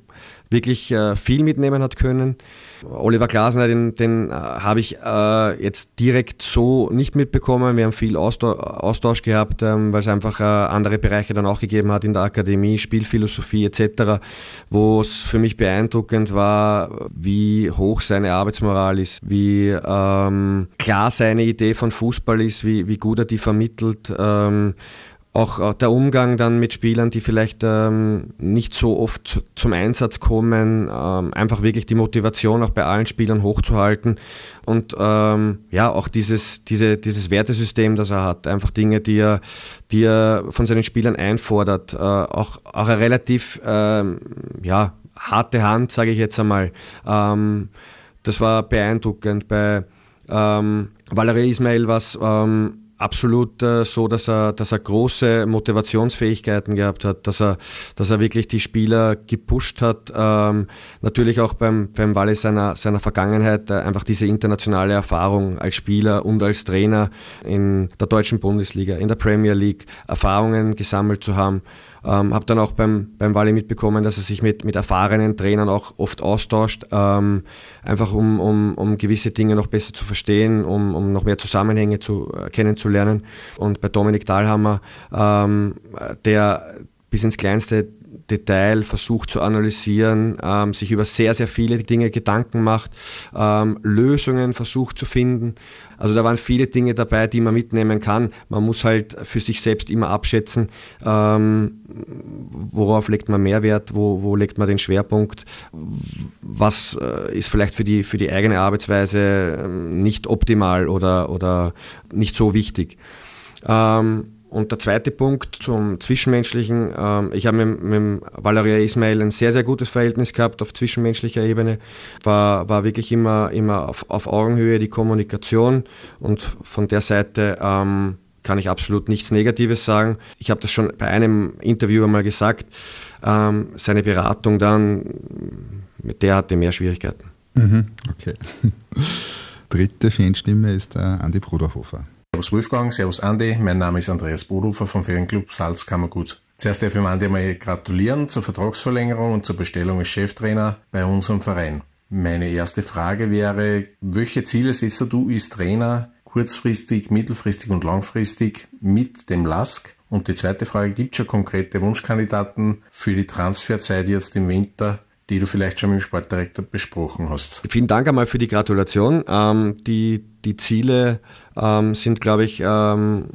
wirklich äh, viel mitnehmen hat können. Oliver Glasner, den, den äh, habe ich äh, jetzt direkt so nicht mitbekommen. Wir haben viel Austausch, Austausch gehabt, ähm, weil es einfach äh, andere Bereiche dann auch gegeben hat in der Akademie, Spielphilosophie etc., wo es für mich beeindruckend war, wie hoch seine Arbeitsmoral ist, wie ähm, klar seine Idee von Fußball ist, wie, wie gut er die vermittelt. Ähm, auch äh, der Umgang dann mit Spielern, die vielleicht ähm, nicht so oft zum Einsatz kommen, ähm, einfach wirklich die Motivation auch bei allen Spielern hochzuhalten und ähm, ja, auch dieses, diese, dieses Wertesystem, das er hat, einfach Dinge, die er, die er von seinen Spielern einfordert, äh, auch, auch eine relativ ähm, ja, harte Hand, sage ich jetzt einmal. Ähm, das war beeindruckend. Bei ähm, Valerie Ismail was ähm, absolut äh, so, dass er, dass er große Motivationsfähigkeiten gehabt hat, dass er, dass er wirklich die Spieler gepusht hat. Ähm, natürlich auch beim, beim Walle seiner, seiner Vergangenheit äh, einfach diese internationale Erfahrung als Spieler und als Trainer in der deutschen Bundesliga, in der Premier League, Erfahrungen gesammelt zu haben. Ähm, habe dann auch beim, beim Wally mitbekommen, dass er sich mit, mit erfahrenen Trainern auch oft austauscht, ähm, einfach um, um, um gewisse Dinge noch besser zu verstehen, um, um noch mehr Zusammenhänge zu, äh, kennenzulernen. Und bei Dominik Dahlhammer, ähm, der bis ins Kleinste Detail versucht zu analysieren, ähm, sich über sehr, sehr viele Dinge Gedanken macht, ähm, Lösungen versucht zu finden. Also da waren viele Dinge dabei, die man mitnehmen kann. Man muss halt für sich selbst immer abschätzen, ähm, worauf legt man Mehrwert, wo, wo legt man den Schwerpunkt, was äh, ist vielleicht für die, für die eigene Arbeitsweise ähm, nicht optimal oder, oder nicht so wichtig. Ähm, und der zweite Punkt zum Zwischenmenschlichen. Ähm, ich habe mit, mit Valeria Ismail ein sehr, sehr gutes Verhältnis gehabt auf zwischenmenschlicher Ebene. War, war wirklich immer, immer auf, auf Augenhöhe die Kommunikation und von der Seite ähm, kann ich absolut nichts Negatives sagen. Ich habe das schon bei einem Interview einmal gesagt. Ähm, seine Beratung dann, mit der hatte mehr Schwierigkeiten. Mhm, okay. Dritte Fanstimme ist der äh, Andi Bruderhofer. Servus Wolfgang, Servus Andi, mein Name ist Andreas Bodufer vom Ferienclub Salzkammergut. Zuerst darf ich Andi mal gratulieren zur Vertragsverlängerung und zur Bestellung als Cheftrainer bei unserem Verein. Meine erste Frage wäre, welche Ziele setzt du als Trainer kurzfristig, mittelfristig und langfristig mit dem LASK? Und die zweite Frage, gibt es schon konkrete Wunschkandidaten für die Transferzeit jetzt im Winter? die du vielleicht schon mit dem Sportdirektor besprochen hast. Vielen Dank einmal für die Gratulation. Ähm, die, die Ziele ähm, sind, glaube ich, ähm,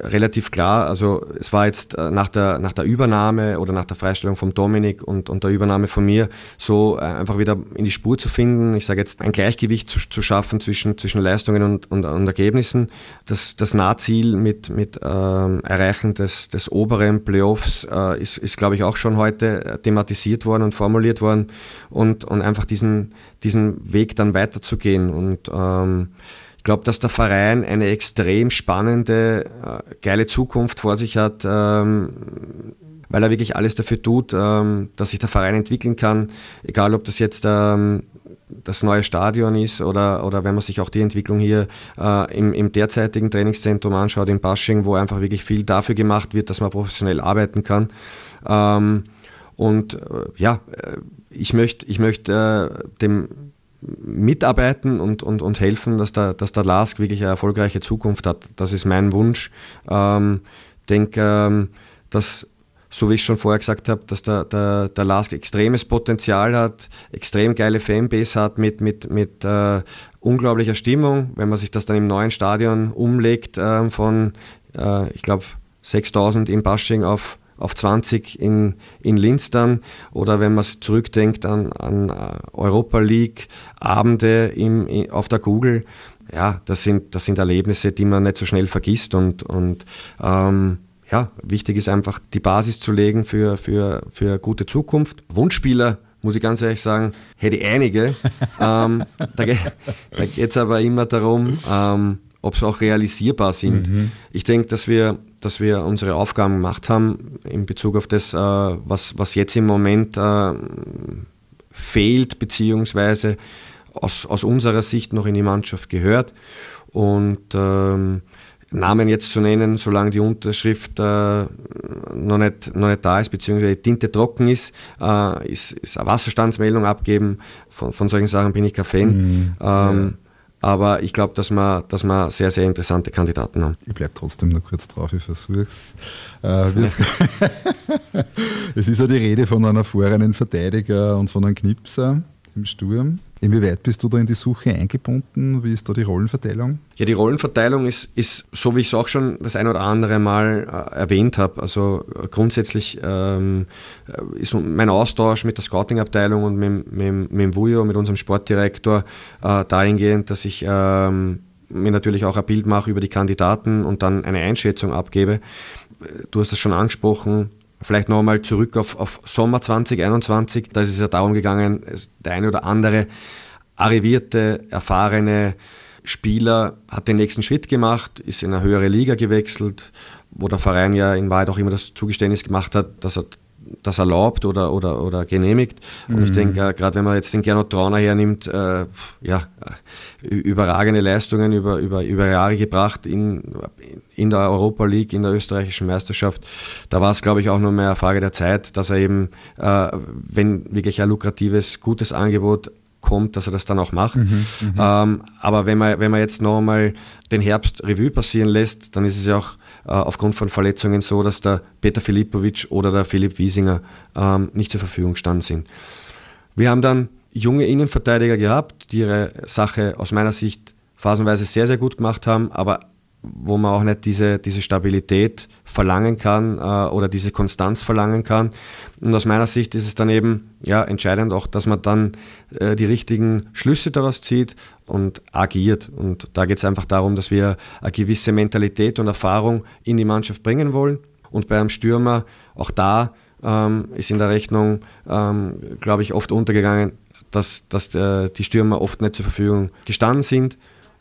relativ klar. Also es war jetzt äh, nach, der, nach der Übernahme oder nach der Freistellung von Dominik und, und der Übernahme von mir so äh, einfach wieder in die Spur zu finden. Ich sage jetzt, ein Gleichgewicht zu, zu schaffen zwischen, zwischen Leistungen und, und, und Ergebnissen. Das, das Nahziel mit, mit ähm, Erreichen des, des oberen Playoffs äh, ist, ist glaube ich, auch schon heute äh, thematisiert worden und formuliert worden und, und einfach diesen, diesen Weg dann weiterzugehen und ähm, ich glaube, dass der Verein eine extrem spannende, äh, geile Zukunft vor sich hat, ähm, weil er wirklich alles dafür tut, ähm, dass sich der Verein entwickeln kann. Egal, ob das jetzt ähm, das neue Stadion ist oder, oder wenn man sich auch die Entwicklung hier äh, im, im derzeitigen Trainingszentrum anschaut, in Bashing, wo einfach wirklich viel dafür gemacht wird, dass man professionell arbeiten kann. Ähm, und äh, ja, äh, ich möchte ich möcht, äh, dem mitarbeiten und, und, und helfen, dass der, dass der LASK wirklich eine erfolgreiche Zukunft hat. Das ist mein Wunsch. Ich ähm, denke, ähm, dass, so wie ich schon vorher gesagt habe, dass der, der, der LASK extremes Potenzial hat, extrem geile Fanbase hat mit, mit, mit äh, unglaublicher Stimmung. Wenn man sich das dann im neuen Stadion umlegt äh, von, äh, ich glaube, 6000 im Bashing auf auf 20 in, in Linz dann. Oder wenn man zurückdenkt an, an äh, Europa League, Abende im, in, auf der Google. Ja, das sind, das sind Erlebnisse, die man nicht so schnell vergisst. Und, und ähm, ja, wichtig ist einfach, die Basis zu legen für, für, für eine gute Zukunft. Wunschspieler muss ich ganz ehrlich sagen, hätte ich einige. ähm, da, da geht es aber immer darum, ähm, ob sie auch realisierbar sind. Mhm. Ich denke, dass wir, dass wir unsere Aufgaben gemacht haben in Bezug auf das, äh, was, was jetzt im Moment äh, fehlt, beziehungsweise aus, aus unserer Sicht noch in die Mannschaft gehört. Und ähm, Namen jetzt zu nennen, solange die Unterschrift äh, noch, nicht, noch nicht da ist, beziehungsweise die Tinte trocken ist, äh, ist, ist eine Wasserstandsmeldung abgeben. Von, von solchen Sachen bin ich kein Fan. Mhm. Ähm, ja. Aber ich glaube, dass wir, dass wir sehr, sehr interessante Kandidaten haben. Ich bleibe trotzdem noch kurz drauf, ich versuche äh, es. es ist ja die Rede von einem erfahrenen Verteidiger und von einem Knipser im Sturm. Inwieweit bist du da in die Suche eingebunden? Wie ist da die Rollenverteilung? Ja, die Rollenverteilung ist, ist so wie ich es auch schon das ein oder andere Mal äh, erwähnt habe. Also äh, grundsätzlich ähm, äh, ist mein Austausch mit der Scouting-Abteilung und mit, mit, mit dem Vujo, mit unserem Sportdirektor, äh, dahingehend, dass ich ähm, mir natürlich auch ein Bild mache über die Kandidaten und dann eine Einschätzung abgebe. Äh, du hast das schon angesprochen, Vielleicht nochmal zurück auf, auf Sommer 2021. Da ist es ja darum gegangen, der eine oder andere arrivierte, erfahrene Spieler hat den nächsten Schritt gemacht, ist in eine höhere Liga gewechselt, wo der Verein ja in Wahrheit auch immer das Zugeständnis gemacht hat, dass er das erlaubt oder, oder, oder genehmigt. Und mhm. ich denke, äh, gerade wenn man jetzt den Gernot Trauner hernimmt, äh, ja, überragende Leistungen über, über, über Jahre gebracht in, in der Europa League, in der österreichischen Meisterschaft. Da war es, glaube ich, auch nur mehr eine Frage der Zeit, dass er eben, äh, wenn wirklich ein lukratives, gutes Angebot kommt, dass er das dann auch macht. Mhm, mhm. ähm, aber wenn man, wenn man jetzt nochmal den Herbst Revue passieren lässt, dann ist es ja auch äh, aufgrund von Verletzungen so, dass der Peter Filipovic oder der Philipp Wiesinger ähm, nicht zur Verfügung standen sind. Wir haben dann junge Innenverteidiger gehabt, die ihre Sache aus meiner Sicht phasenweise sehr, sehr gut gemacht haben, aber wo man auch nicht diese, diese Stabilität verlangen kann äh, oder diese Konstanz verlangen kann. Und aus meiner Sicht ist es dann eben ja, entscheidend auch, dass man dann äh, die richtigen Schlüsse daraus zieht und agiert. Und da geht es einfach darum, dass wir eine gewisse Mentalität und Erfahrung in die Mannschaft bringen wollen. Und beim Stürmer, auch da ähm, ist in der Rechnung, ähm, glaube ich, oft untergegangen, dass, dass äh, die Stürmer oft nicht zur Verfügung gestanden sind.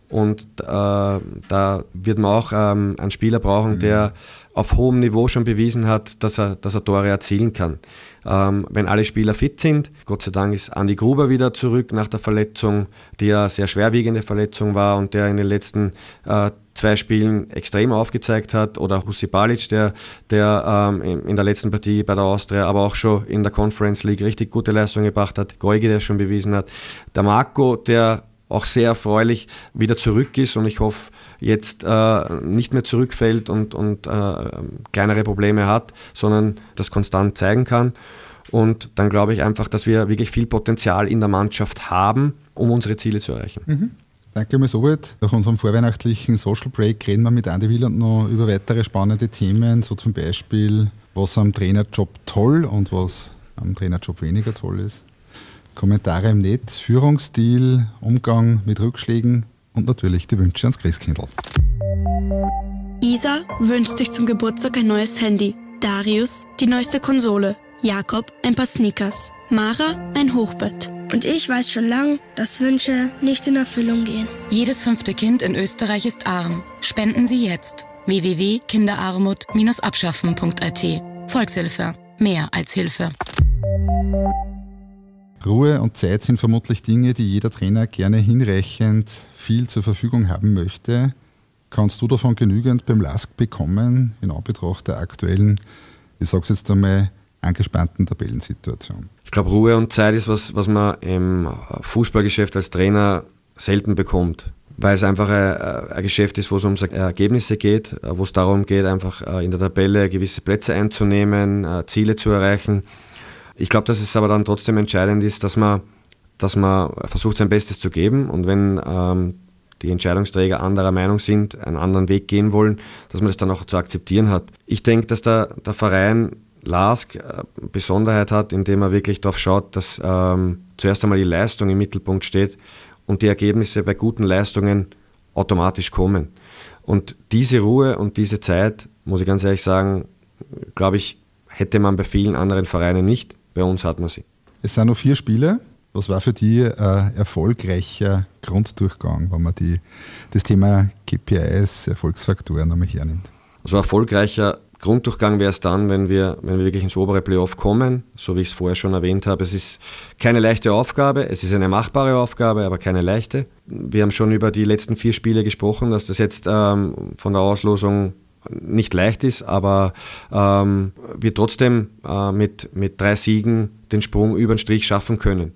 Und äh, da wird man auch ähm, einen Spieler brauchen, mhm. der auf hohem Niveau schon bewiesen hat, dass er, dass er Tore erzielen kann. Ähm, wenn alle Spieler fit sind, Gott sei Dank ist Andi Gruber wieder zurück nach der Verletzung, die ja sehr schwerwiegende Verletzung war und der in den letzten äh, zwei Spielen extrem aufgezeigt hat, oder Husi Balic, der, der ähm, in der letzten Partie bei der Austria, aber auch schon in der Conference League richtig gute Leistung gebracht hat, Geuge, der es schon bewiesen hat, der Marco, der auch sehr erfreulich wieder zurück ist und ich hoffe, jetzt äh, nicht mehr zurückfällt und, und äh, kleinere Probleme hat, sondern das konstant zeigen kann. Und dann glaube ich einfach, dass wir wirklich viel Potenzial in der Mannschaft haben, um unsere Ziele zu erreichen. Mhm. Danke, Ms. Obert. Nach unserem vorweihnachtlichen Social Break reden wir mit Andy Wieland noch über weitere spannende Themen, so zum Beispiel, was am Trainerjob toll und was am Trainerjob weniger toll ist. Kommentare im Netz, Führungsstil, Umgang mit Rückschlägen, und natürlich die Wünsche ans Christkindl. Isa wünscht sich zum Geburtstag ein neues Handy, Darius die neueste Konsole, Jakob ein paar Sneakers, Mara ein Hochbett. Und ich weiß schon lang, dass Wünsche nicht in Erfüllung gehen. Jedes fünfte Kind in Österreich ist arm. Spenden Sie jetzt. www.kinderarmut-abschaffen.at Volkshilfe. Mehr als Hilfe. Ruhe und Zeit sind vermutlich Dinge, die jeder Trainer gerne hinreichend viel zur Verfügung haben möchte. Kannst du davon genügend beim LASK bekommen, in Anbetracht der aktuellen, ich sage es jetzt einmal, angespannten Tabellensituation? Ich glaube, Ruhe und Zeit ist was, was man im Fußballgeschäft als Trainer selten bekommt weil es einfach ein, Geschäft ist, wo es um Ergebnisse geht, wo es darum geht, einfach äh, in der Tabelle gewisse Plätze einzunehmen, äh, Ziele zu erreichen. Ich glaube, dass es aber dann trotzdem entscheidend ist, dass man, dass man versucht, sein Bestes zu geben und wenn ähm, die Entscheidungsträger anderer Meinung sind, einen anderen Weg gehen wollen, dass man das dann auch zu akzeptieren hat. Ich denke, dass der, der Verein LASK äh, Besonderheit hat, indem er wirklich darauf schaut, dass ähm, zuerst einmal die Leistung im Mittelpunkt steht und die Ergebnisse bei guten Leistungen automatisch kommen. Und diese Ruhe und diese Zeit, muss ich ganz ehrlich sagen, glaube ich, hätte man bei vielen anderen Vereinen nicht bei uns hat man sie. Es sind nur vier Spiele. Was war für die äh, erfolgreicher Grunddurchgang, wenn man die, das Thema KPIs, Erfolgsfaktoren einmal hernimmt? Also erfolgreicher Grunddurchgang wäre es dann, wenn wir, wenn wir wirklich ins obere Playoff kommen, so wie ich es vorher schon erwähnt habe. Es ist keine leichte Aufgabe, es ist eine machbare Aufgabe, aber keine leichte. Wir haben schon über die letzten vier Spiele gesprochen, dass das jetzt ähm, von der Auslosung nicht leicht ist, aber ähm, wir trotzdem äh, mit, mit drei Siegen den Sprung über den Strich schaffen können.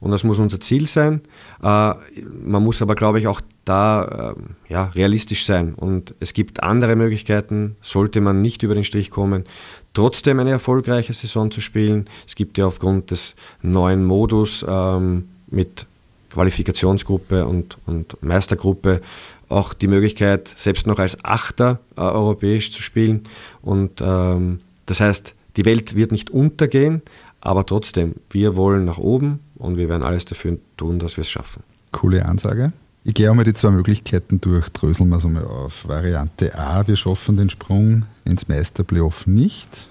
Und das muss unser Ziel sein. Äh, man muss aber, glaube ich, auch da äh, ja, realistisch sein. Und es gibt andere Möglichkeiten, sollte man nicht über den Strich kommen, trotzdem eine erfolgreiche Saison zu spielen. Es gibt ja aufgrund des neuen Modus ähm, mit Qualifikationsgruppe und, und Meistergruppe auch die Möglichkeit, selbst noch als Achter äh, europäisch zu spielen. Und ähm, das heißt, die Welt wird nicht untergehen, aber trotzdem, wir wollen nach oben und wir werden alles dafür tun, dass wir es schaffen. Coole Ansage. Ich gehe auch mal die zwei Möglichkeiten durch, dröseln wir es einmal auf. Variante A, wir schaffen den Sprung ins Meisterplayoff nicht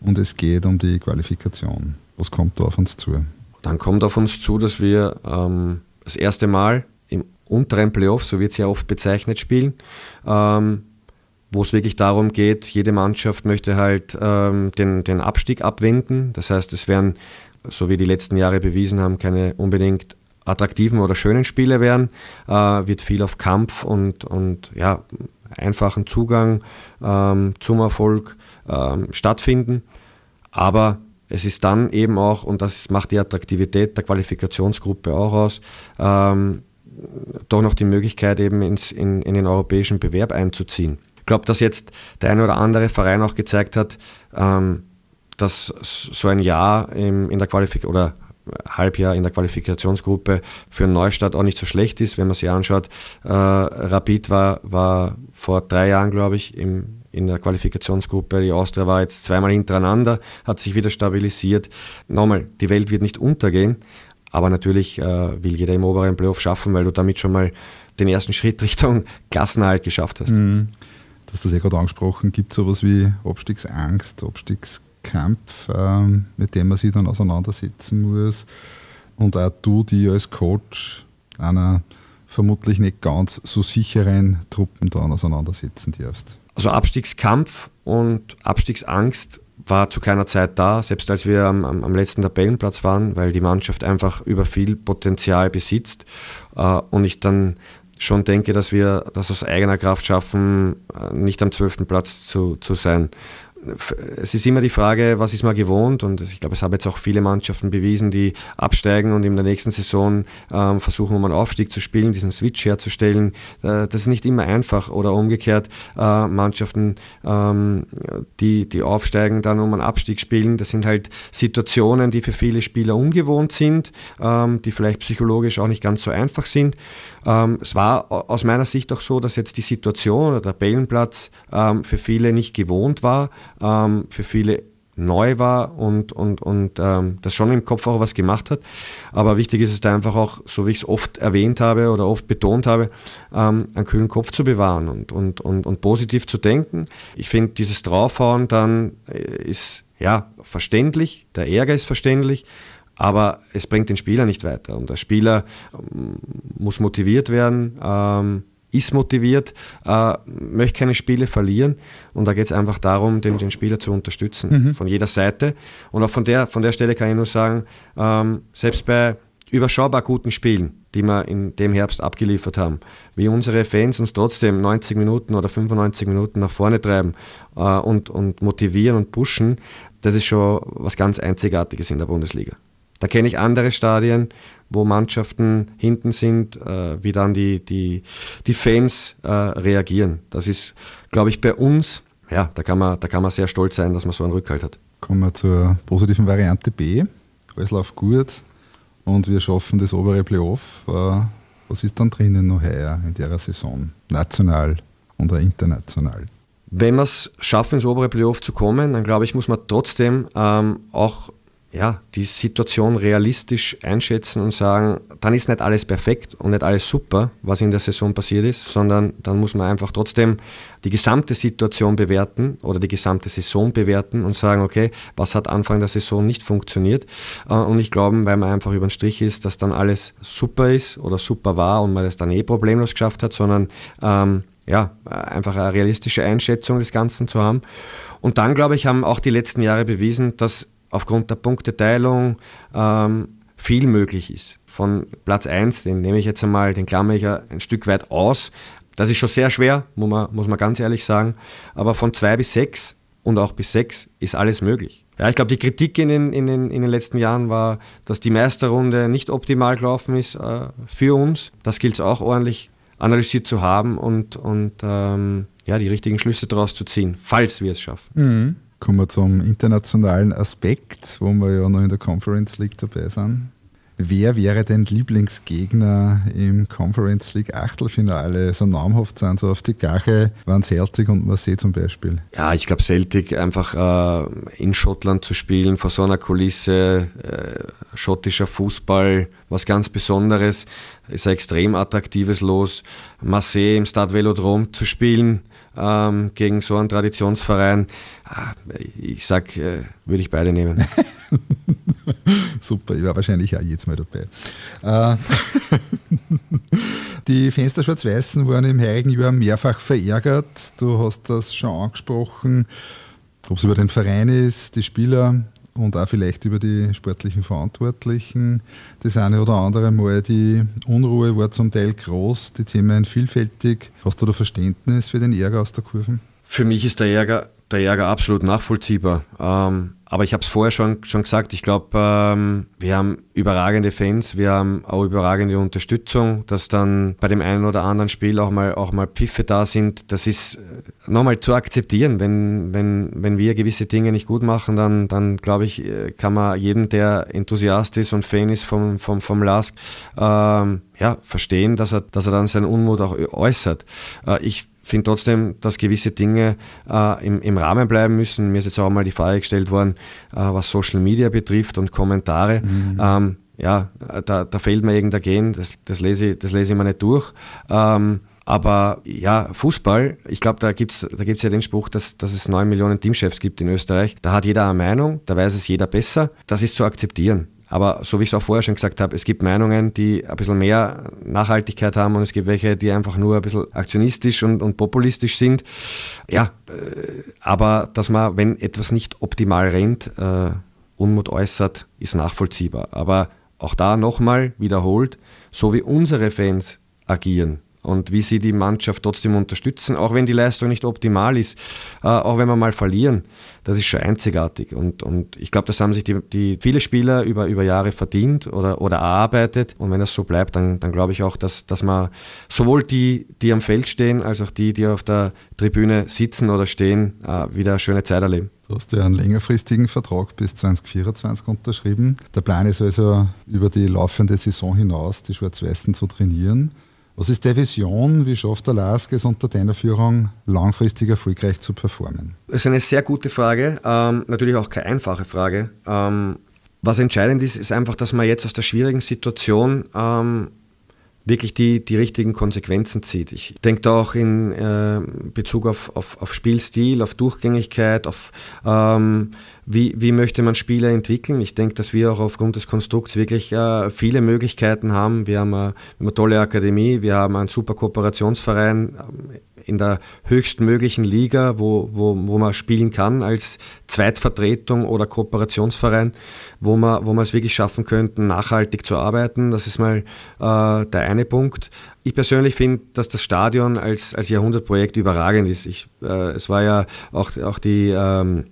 und es geht um die Qualifikation. Was kommt da auf uns zu? Dann kommt auf uns zu, dass wir ähm, das erste Mal im unteren Playoff, so wird es ja oft bezeichnet, spielen, ähm, wo es wirklich darum geht, jede Mannschaft möchte halt ähm, den, den Abstieg abwenden. Das heißt, es werden, so wie die letzten Jahre bewiesen haben, keine unbedingt attraktiven oder schönen Spiele werden, äh, wird viel auf Kampf und, und ja, einfachen Zugang ähm, zum Erfolg ähm, stattfinden. Aber es ist dann eben auch, und das macht die Attraktivität der Qualifikationsgruppe auch aus, ähm, doch noch die Möglichkeit, eben ins, in, in den europäischen Bewerb einzuziehen. Ich glaube, dass jetzt der ein oder andere Verein auch gezeigt hat, ähm, dass so ein Jahr im, in der Qualifik oder Halbjahr in der Qualifikationsgruppe für einen Neustart auch nicht so schlecht ist, wenn man sich anschaut. Äh, Rapid war, war vor drei Jahren, glaube ich, im, in der Qualifikationsgruppe. Die Austria war jetzt zweimal hintereinander, hat sich wieder stabilisiert. Nochmal, die Welt wird nicht untergehen, aber natürlich äh, will jeder im oberen Playoff schaffen, weil du damit schon mal den ersten Schritt Richtung Klassenhalt geschafft hast. Mhm. Du hast das ja gerade angesprochen. Gibt es sowas wie Abstiegsangst, Abstiegskampf, ähm, mit dem man sich dann auseinandersetzen muss? Und auch du, die als Coach einer vermutlich nicht ganz so sicheren Truppen dann auseinandersetzen darfst. Also Abstiegskampf und Abstiegsangst war zu keiner Zeit da, selbst als wir am, am letzten Tabellenplatz waren, weil die Mannschaft einfach über viel Potenzial besitzt äh, und ich dann schon denke, dass wir das aus eigener Kraft schaffen, äh, nicht am zwölften Platz zu, zu sein es ist immer die Frage, was ist man gewohnt und ich glaube, es haben jetzt auch viele Mannschaften bewiesen, die absteigen und in der nächsten Saison ähm, versuchen, um einen Aufstieg zu spielen, diesen Switch herzustellen. Äh, das ist nicht immer einfach oder umgekehrt äh, Mannschaften, ähm, die, die aufsteigen, dann um einen Abstieg spielen. Das sind halt Situationen, die für viele Spieler ungewohnt sind, ähm, die vielleicht psychologisch auch nicht ganz so einfach sind ähm, es war aus meiner Sicht auch so, dass jetzt die Situation, oder der Tabellenplatz ähm, für viele nicht gewohnt war, ähm, für viele neu war und, und, und ähm, das schon im Kopf auch was gemacht hat. Aber wichtig ist es da einfach auch, so wie ich es oft erwähnt habe oder oft betont habe, ähm, einen kühlen Kopf zu bewahren und, und, und, und positiv zu denken. Ich finde, dieses Draufhauen dann äh, ist ja verständlich, der Ärger ist verständlich, aber es bringt den Spieler nicht weiter. Und der Spieler ähm, muss motiviert werden, ähm, ist motiviert, äh, möchte keine Spiele verlieren. Und da geht es einfach darum, den, den, Spieler zu unterstützen, mhm. von jeder Seite. Und auch von der, von der Stelle kann ich nur sagen, ähm, selbst bei überschaubar guten Spielen, die wir in dem Herbst abgeliefert haben, wie unsere Fans uns trotzdem 90 Minuten oder 95 Minuten nach vorne treiben äh, und, und motivieren und pushen, das ist schon was ganz Einzigartiges in der Bundesliga. Da kenne ich andere Stadien, wo Mannschaften hinten sind, äh, wie dann die, die, die Fans äh, reagieren. Das ist, glaube ich, bei uns, ja, da kann, man, da kann man sehr stolz sein, dass man so einen Rückhalt hat. Kommen wir zur positiven Variante B. Alles läuft gut und wir schaffen das obere Playoff. Äh, was ist dann drinnen noch her in der Saison? National und international? Wenn wir es schaffen, ins obere Playoff zu kommen, dann glaube ich, muss man trotzdem ähm, auch ja, die Situation realistisch einschätzen und sagen, dann ist nicht alles perfekt und nicht alles super, was in der Saison passiert ist, sondern dann muss man einfach trotzdem die gesamte Situation bewerten oder die gesamte Saison bewerten und sagen, okay, was hat Anfang der Saison nicht funktioniert? Äh, und ich glaube, weil man einfach über den Strich ist, dass dann alles super ist oder super war und man das dann eh problemlos geschafft hat, sondern ähm, ja, einfach eine realistische Einschätzung des Ganzen zu haben. Und dann, glaube ich, haben auch die letzten Jahre bewiesen, dass aufgrund der Punkteteilung ähm, viel möglich ist. Von Platz 1, den nehme ich jetzt einmal, den klammere ich ein Stück weit aus. Das ist schon sehr schwer, muss man, muss man ganz ehrlich sagen. Aber von 2 bis 6 und auch bis 6 ist alles möglich. Ja, ich glaube, die Kritik in den, in, den, in den letzten Jahren war, dass die Meisterrunde nicht optimal gelaufen ist äh, für uns. Das gilt es auch ordentlich analysiert zu haben und, und ähm, ja, die richtigen Schlüsse daraus zu ziehen, falls wir es schaffen. Mhm. Kommen wir zum internationalen Aspekt, wo wir ja noch in der Conference League dabei sind. Wer wäre dein Lieblingsgegner im Conference League Achtelfinale? So namhaft sind, so auf die Gache waren Celtic und Marseille zum Beispiel. Ja, ich glaube, Celtic einfach äh, in Schottland zu spielen, vor so einer Kulisse, äh, schottischer Fußball, was ganz Besonderes ist ein extrem attraktives Los. Marseille im Velodrom zu spielen ähm, gegen so einen Traditionsverein, äh, ich sag, äh, würde ich beide nehmen. Super, ich war wahrscheinlich auch jetzt mal dabei. Äh, die Fenster Schwarz-Weißen waren im heurigen Jahr mehrfach verärgert. Du hast das schon angesprochen, ob es über den Verein ist, die Spieler, und auch vielleicht über die sportlichen Verantwortlichen. Das eine oder andere Mal, die Unruhe war zum Teil groß, die Themen vielfältig. Hast du da Verständnis für den Ärger aus der Kurve? Für mich ist der Ärger der Ärger absolut nachvollziehbar. Ähm, aber ich habe es vorher schon, schon gesagt, ich glaube, ähm, wir haben überragende Fans, wir haben auch überragende Unterstützung, dass dann bei dem einen oder anderen Spiel auch mal, auch mal Pfiffe da sind. Das ist äh, nochmal zu akzeptieren. Wenn, wenn, wenn wir gewisse Dinge nicht gut machen, dann, dann glaube ich, äh, kann man jedem, der Enthusiast ist und Fan ist vom, vom, vom Lask, ähm, ja, verstehen, dass er, dass er dann seinen Unmut auch äußert. Äh, ich finde trotzdem, dass gewisse Dinge äh, im, im, Rahmen bleiben müssen. Mir ist jetzt auch mal die Frage gestellt worden, äh, was Social Media betrifft und Kommentare. Mhm. Ähm, ja, da, da, fehlt mir irgendein Gen, das, das, lese, ich, das lese ich mir nicht durch. Ähm, aber ja, Fußball, ich glaube, da gibt es da gibt's ja den Spruch, dass, dass es 9 Millionen Teamchefs gibt in Österreich. Da hat jeder eine Meinung, da weiß es jeder besser. Das ist zu akzeptieren. Aber so wie ich es auch vorher schon gesagt habe, es gibt Meinungen, die ein bisschen mehr Nachhaltigkeit haben und es gibt welche, die einfach nur ein bisschen aktionistisch und, und populistisch sind. Ja, äh, aber dass man, wenn etwas nicht optimal rennt, äh, Unmut äußert, ist nachvollziehbar. Aber auch da nochmal wiederholt, so wie unsere Fans agieren, und wie sie die Mannschaft trotzdem unterstützen, auch wenn die Leistung nicht optimal ist, äh, auch wenn wir mal verlieren. Das ist schon einzigartig. Und, und ich glaube, das haben sich die, die viele Spieler über, über Jahre verdient oder, oder erarbeitet. Und wenn das so bleibt, dann, dann glaube ich auch, dass, dass man sowohl die, die am Feld stehen, als auch die, die auf der Tribüne sitzen oder stehen, äh, wieder eine schöne Zeit erleben. Du hast ja einen längerfristigen Vertrag bis 2024 unterschrieben. Der Plan ist also, über die laufende Saison hinaus die Schwarz-Weißen zu trainieren. Was ist deine Vision? Wie schafft Alaska es unter deiner Führung langfristig erfolgreich zu performen? Das ist eine sehr gute Frage, ähm, natürlich auch keine einfache Frage. Ähm, was entscheidend ist, ist einfach, dass man jetzt aus der schwierigen Situation ähm, wirklich die, die richtigen Konsequenzen zieht. Ich denke da auch in äh, Bezug auf, auf, auf Spielstil, auf Durchgängigkeit, auf ähm, wie, wie möchte man Spieler entwickeln. Ich denke, dass wir auch aufgrund des Konstrukts wirklich äh, viele Möglichkeiten haben. Wir haben, äh, wir haben eine tolle Akademie, wir haben einen super Kooperationsverein in der höchstmöglichen Liga, wo, wo, wo man spielen kann als Zweitvertretung oder Kooperationsverein, wo man, wo man es wirklich schaffen könnten, nachhaltig zu arbeiten. Das ist mal äh, der eine Punkt. Ich persönlich finde, dass das Stadion als, als Jahrhundertprojekt überragend ist. Ich, äh, es war ja auch, auch die... Ähm,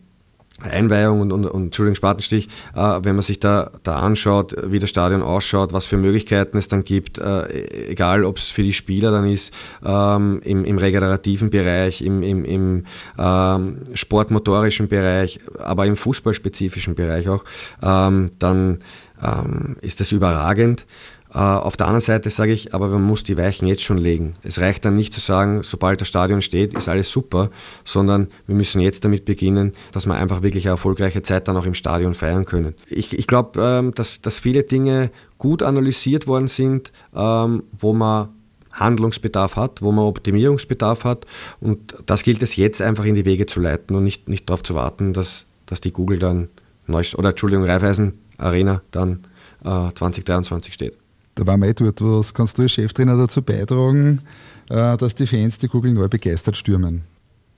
Einweihung und, und, und Entschuldigung, Spatenstich, äh, wenn man sich da, da anschaut, wie das Stadion ausschaut, was für Möglichkeiten es dann gibt, äh, egal ob es für die Spieler dann ist, ähm, im, im regenerativen Bereich, im, im, im ähm, sportmotorischen Bereich, aber im fußballspezifischen Bereich auch, ähm, dann ähm, ist das überragend. Äh, auf der anderen Seite sage ich, aber man muss die Weichen jetzt schon legen. Es reicht dann nicht zu sagen, sobald das Stadion steht, ist alles super, sondern wir müssen jetzt damit beginnen, dass wir einfach wirklich eine erfolgreiche Zeit dann auch im Stadion feiern können. Ich, ich glaube, ähm, dass, dass viele Dinge gut analysiert worden sind, ähm, wo man Handlungsbedarf hat, wo man Optimierungsbedarf hat. Und das gilt es jetzt einfach in die Wege zu leiten und nicht, nicht darauf zu warten, dass, dass die Google dann, neu, oder Entschuldigung, Raiffeisen Arena dann 2023 äh, steht da waren wir eh dort, was kannst du als Cheftrainer dazu beitragen, äh, dass die Fans die Kugel neu begeistert stürmen?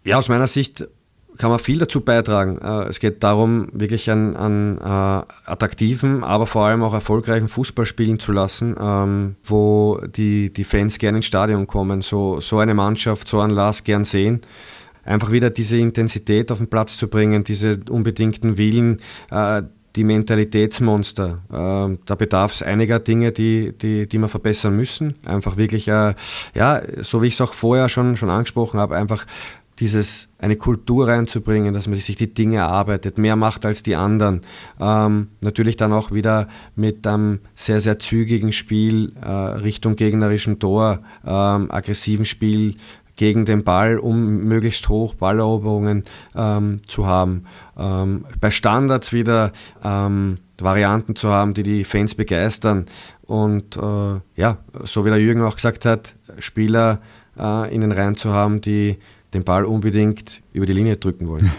Ja, aus meiner Sicht kann man viel dazu beitragen. Äh, es geht darum, wirklich an, an äh, attraktiven, aber vor allem auch erfolgreichen Fußball spielen zu lassen, ähm, wo die, die Fans gerne ins Stadion kommen, so, so eine Mannschaft, so einen Lars gern sehen einfach wieder diese Intensität auf den Platz zu bringen, diese unbedingten Willen, die Mentalitätsmonster. Ähm, da bedarf es einiger Dinge, die, die, die wir verbessern müssen. Einfach wirklich, äh, ja, so wie ich es auch vorher schon, schon angesprochen habe, einfach dieses eine Kultur reinzubringen, dass man sich die Dinge erarbeitet, mehr macht als die anderen. Ähm, natürlich dann auch wieder mit einem sehr, sehr zügigen Spiel äh, Richtung gegnerischem Tor, ähm, aggressiven Spiel, gegen den Ball, um möglichst hoch Balleroberungen ähm, zu haben. Ähm, bei Standards wieder ähm, Varianten zu haben, die die Fans begeistern. Und äh, ja, so wie der Jürgen auch gesagt hat, Spieler äh, in den Reihen zu haben, die den Ball unbedingt über die Linie drücken wollen.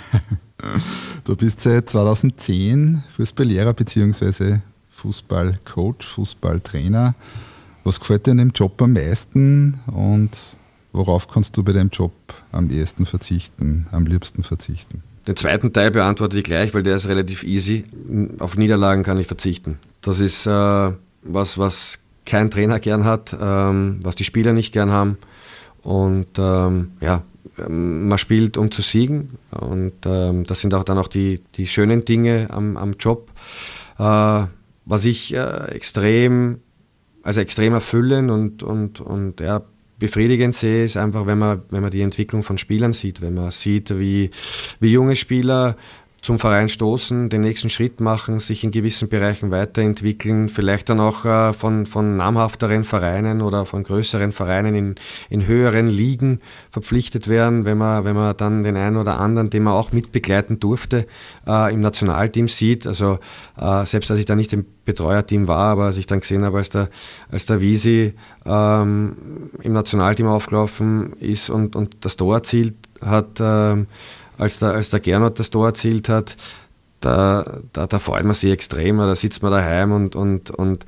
du bist seit 2010 Fußballlehrer bzw. Fußballcoach, Fußballtrainer. Was gefällt dir in dem Job am meisten und Worauf kannst du bei deinem Job am ehesten verzichten, am liebsten verzichten? Den zweiten Teil beantworte ich gleich, weil der ist relativ easy. Auf Niederlagen kann ich verzichten. Das ist äh, was, was kein Trainer gern hat, ähm, was die Spieler nicht gern haben. Und ähm, ja, ähm, man spielt, um zu siegen. Und ähm, das sind auch dann auch die, die schönen Dinge am, am Job. Äh, was ich äh, extrem, also extrem erfüllend und, und, und ja, befriedigend sehe, ist einfach, wenn man, wenn man die Entwicklung von Spielern sieht, wenn man sieht, wie, wie junge Spieler zum Verein stoßen, den nächsten Schritt machen, sich in gewissen Bereichen weiterentwickeln, vielleicht dann auch äh, von, von namhafteren Vereinen oder von größeren Vereinen in, in höheren Ligen verpflichtet werden, wenn man, wenn man dann den einen oder anderen, den man auch mitbegleiten durfte, äh, im Nationalteam sieht. Also äh, selbst als ich da nicht im Betreuerteam war, aber als ich dann gesehen habe, als der, als der Visi ähm, im Nationalteam aufgelaufen ist und, und das Tor erzielt hat, ähm, als der, als der Gernot das Tor erzielt hat, da, da, da freut man sich extrem, da sitzt man daheim und, und, und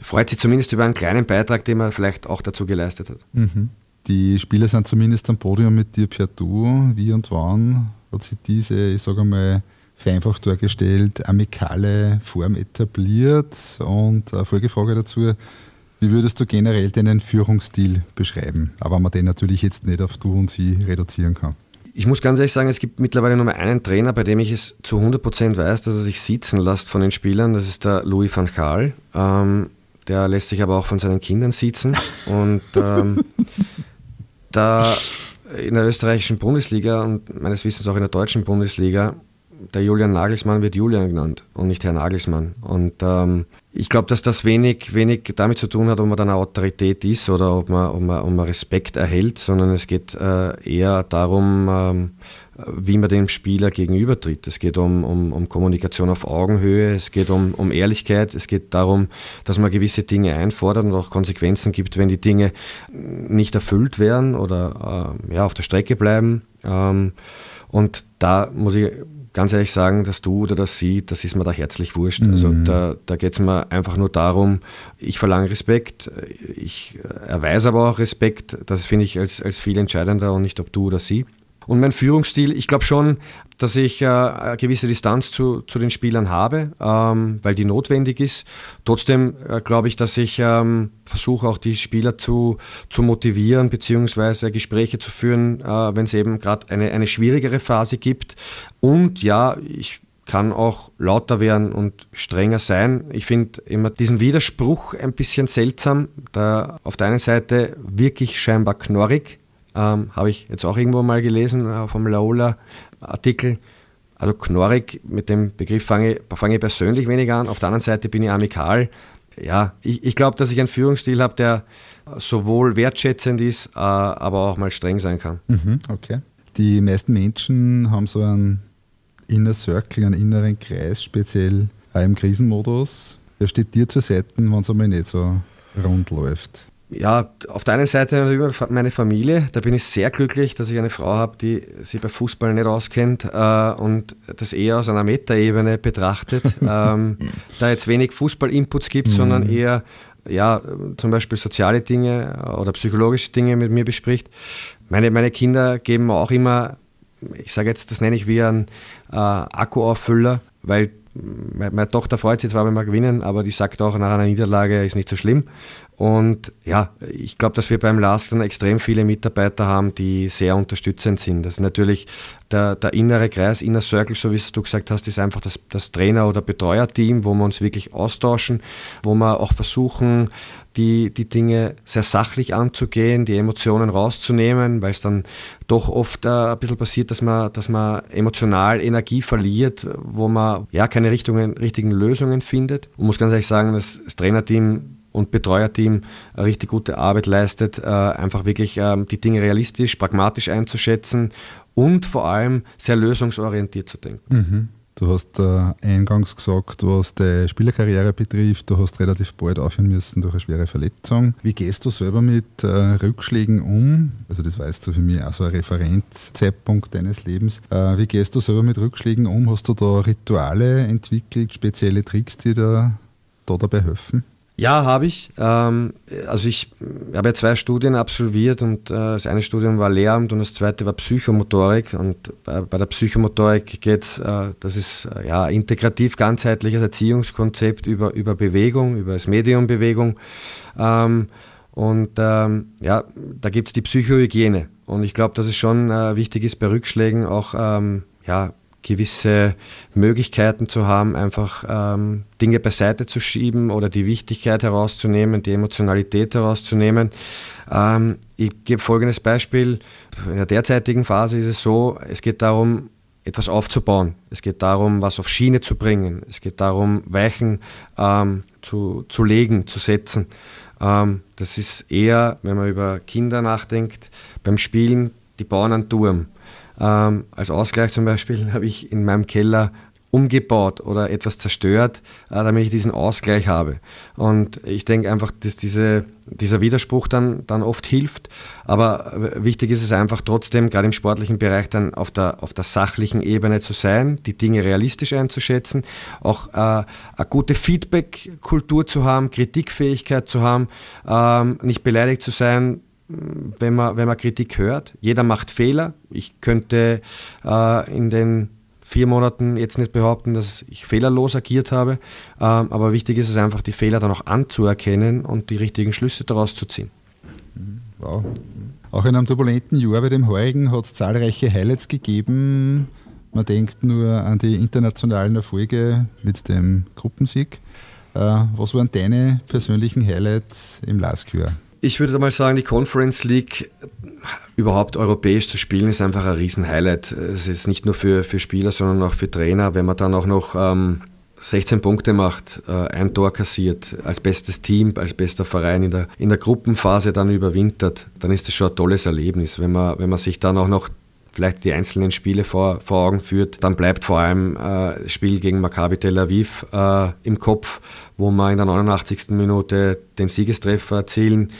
freut sich zumindest über einen kleinen Beitrag, den man vielleicht auch dazu geleistet hat. Mhm. Die Spieler sind zumindest am Podium mit dir per Du. Wie und wann hat sich diese, ich sage mal, vereinfacht dargestellt, amikale Form etabliert? Und eine Folgefrage dazu, wie würdest du generell deinen Führungsstil beschreiben? Aber man den natürlich jetzt nicht auf Du und Sie reduzieren kann. Ich muss ganz ehrlich sagen, es gibt mittlerweile nur mehr einen Trainer, bei dem ich es zu 100% weiß, dass er sich sitzen lässt von den Spielern. Das ist der Louis van Gaal. Ähm, der lässt sich aber auch von seinen Kindern sitzen. Und ähm, da in der österreichischen Bundesliga und meines Wissens auch in der deutschen Bundesliga der Julian Nagelsmann wird Julian genannt und nicht Herr Nagelsmann. Und ähm, ich glaube, dass das wenig, wenig damit zu tun hat, ob man dann eine Autorität ist oder ob man, ob man, ob man Respekt erhält, sondern es geht äh, eher darum, ähm, wie man dem Spieler gegenübertritt. Es geht um, um, um Kommunikation auf Augenhöhe, es geht um, um Ehrlichkeit, es geht darum, dass man gewisse Dinge einfordert und auch Konsequenzen gibt, wenn die Dinge nicht erfüllt werden oder äh, ja, auf der Strecke bleiben. Ähm, und da muss ich ganz ehrlich sagen, dass du oder dass sie, das ist mir da herzlich wurscht. Also mhm. Also da, da geht es mir einfach nur darum, ich verlange Respekt, ich äh, erweise aber auch Respekt. Das finde ich als, als viel entscheidender und nicht ob du oder sie. Und mein Führungsstil, ich glaube schon, dass ich äh, eine gewisse Distanz zu, zu den Spielern habe, ähm, weil die notwendig ist. Trotzdem äh, glaube ich, dass ich ähm, versuche auch die Spieler zu, zu motivieren, beziehungsweise Gespräche zu führen, äh, wenn es eben gerade eine, eine schwierigere Phase gibt. Und ja, ich kann auch lauter werden und strenger sein. Ich finde immer diesen Widerspruch ein bisschen seltsam. Da auf der einen Seite wirklich scheinbar knorrig, ähm, Habe ich jetzt auch irgendwo mal gelesen äh, vom Laola-Artikel. Also knorrig, mit dem Begriff fange, fange ich persönlich wenig an. Auf der anderen Seite bin ich amikal. Ja, ich, ich glaube, dass ich einen Führungsstil habe, der sowohl wertschätzend ist, äh, aber auch mal streng sein kann. Mhm, okay. Die meisten Menschen haben so einen Inner Circle, einen inneren Kreis, speziell auch äh, im Krisenmodus. Der steht dir zur Seite, wenn es einmal nicht so rund läuft ja, auf der einen Seite meine Familie, da bin ich sehr glücklich, dass ich eine Frau habe, die sich bei Fußball nicht auskennt äh, und das eher aus einer Metaebene betrachtet, ähm, da jetzt wenig Fußball-Inputs gibt, mhm. sondern eher ja, zum Beispiel soziale Dinge oder psychologische Dinge mit mir bespricht. Meine, meine Kinder geben auch immer, ich sage jetzt, das nenne ich wie einen äh, Akkuauffüller, weil meine, Tochter freut sich zwar, wenn wir gewinnen, aber die sagt auch, nach einer Niederlage ist nicht so schlimm. Und ja, ich glaube, dass wir beim LASK dann extrem viele Mitarbeiter haben, die sehr unterstützend sind. Das ist natürlich der, der innere Kreis, Inner Circle, so wie du gesagt hast, ist einfach das, das Trainer- oder Betreuerteam, wo wir uns wirklich austauschen, wo wir auch versuchen, die, die Dinge sehr sachlich anzugehen, die Emotionen rauszunehmen, weil es dann doch oft äh, ein bisschen passiert, dass man, dass man emotional Energie verliert, wo man ja keine Richtungen, richtigen Lösungen findet. Und muss ganz ehrlich sagen, dass das Trainerteam und Betreuerteam richtig gute Arbeit leistet, äh, einfach wirklich äh, die Dinge realistisch, pragmatisch einzuschätzen und vor allem sehr lösungsorientiert zu denken. Mhm. Du hast äh, eingangs gesagt, was deine Spielerkarriere betrifft, du hast relativ bald aufhören müssen durch eine schwere Verletzung. Wie gehst du selber mit äh, Rückschlägen um? Also das weißt du für mich auch so ein Referenzzeitpunkt deines Lebens. Äh, wie gehst du selber mit Rückschlägen um? Hast du da Rituale entwickelt, spezielle Tricks, die dir da dabei helfen? Ja, habe ich. Ähm, also ich habe ja zwei Studien absolviert und äh, das eine Studium war Lehramt und das zweite war Psychomotorik. Und bei, der Psychomotorik geht es, äh, das ist äh, ja integrativ ganzheitliches Erziehungskonzept über, über Bewegung, über das Medium Bewegung. Ähm, und ähm, ja, da gibt es die Psychohygiene. Und ich glaube, dass es schon wichtig ist, bei Rückschlägen auch ja, gewisse Möglichkeiten zu haben, einfach ähm, Dinge beiseite zu schieben oder die Wichtigkeit herauszunehmen, die Emotionalität herauszunehmen. Ähm, ich gebe folgendes Beispiel. In der derzeitigen Phase ist es so, es geht darum, etwas aufzubauen. Es geht darum, was auf Schiene zu bringen. Es geht darum, Weichen ähm, zu, zu legen, zu setzen. Ähm, das ist eher, wenn man über Kinder nachdenkt, beim Spielen, die bauen einen Turm. Ähm, als Ausgleich zum Beispiel habe ich in meinem Keller umgebaut oder etwas zerstört, äh, damit ich diesen Ausgleich habe. Und ich denke einfach, dass diese, dieser Widerspruch dann, dann oft hilft. Aber äh, wichtig ist es einfach trotzdem, gerade im sportlichen Bereich, dann auf der, auf der sachlichen Ebene zu sein, die Dinge realistisch einzuschätzen, auch äh, eine gute Feedback-Kultur zu haben, Kritikfähigkeit zu haben, ähm, nicht beleidigt zu sein, wenn man, wenn man Kritik hört. Jeder macht Fehler. Ich könnte äh, in den vier Monaten jetzt nicht behaupten, dass ich fehlerlos agiert habe. Äh, aber wichtig ist es einfach, die Fehler dann auch anzuerkennen und die richtigen Schlüsse daraus zu ziehen. Mhm, wow. Mhm. Auch in einem turbulenten Jahr bei dem heurigen hat es zahlreiche Highlights gegeben. Man denkt nur an die internationalen Erfolge mit dem Gruppensieg. Äh, was waren deine persönlichen Highlights im Last Year? Ich würde mal sagen, die Conference League äh, überhaupt europäisch zu spielen ist einfach ein Riesenhighlight. Es ist nicht nur für, für Spieler, sondern auch für Trainer. Wenn man dann auch noch ähm, 16 Punkte macht, äh, ein Tor kassiert, als bestes Team, als bester Verein in der, in der Gruppenphase dann überwintert, dann ist das schon ein tolles Erlebnis. Wenn man, wenn man sich dann auch noch vielleicht die einzelnen Spiele vor, vor Augen führt, dann bleibt vor allem äh, das Spiel gegen Maccabi Tel Aviv äh, im Kopf, wo man in der 89. Minute den Siegestreffer erzielen,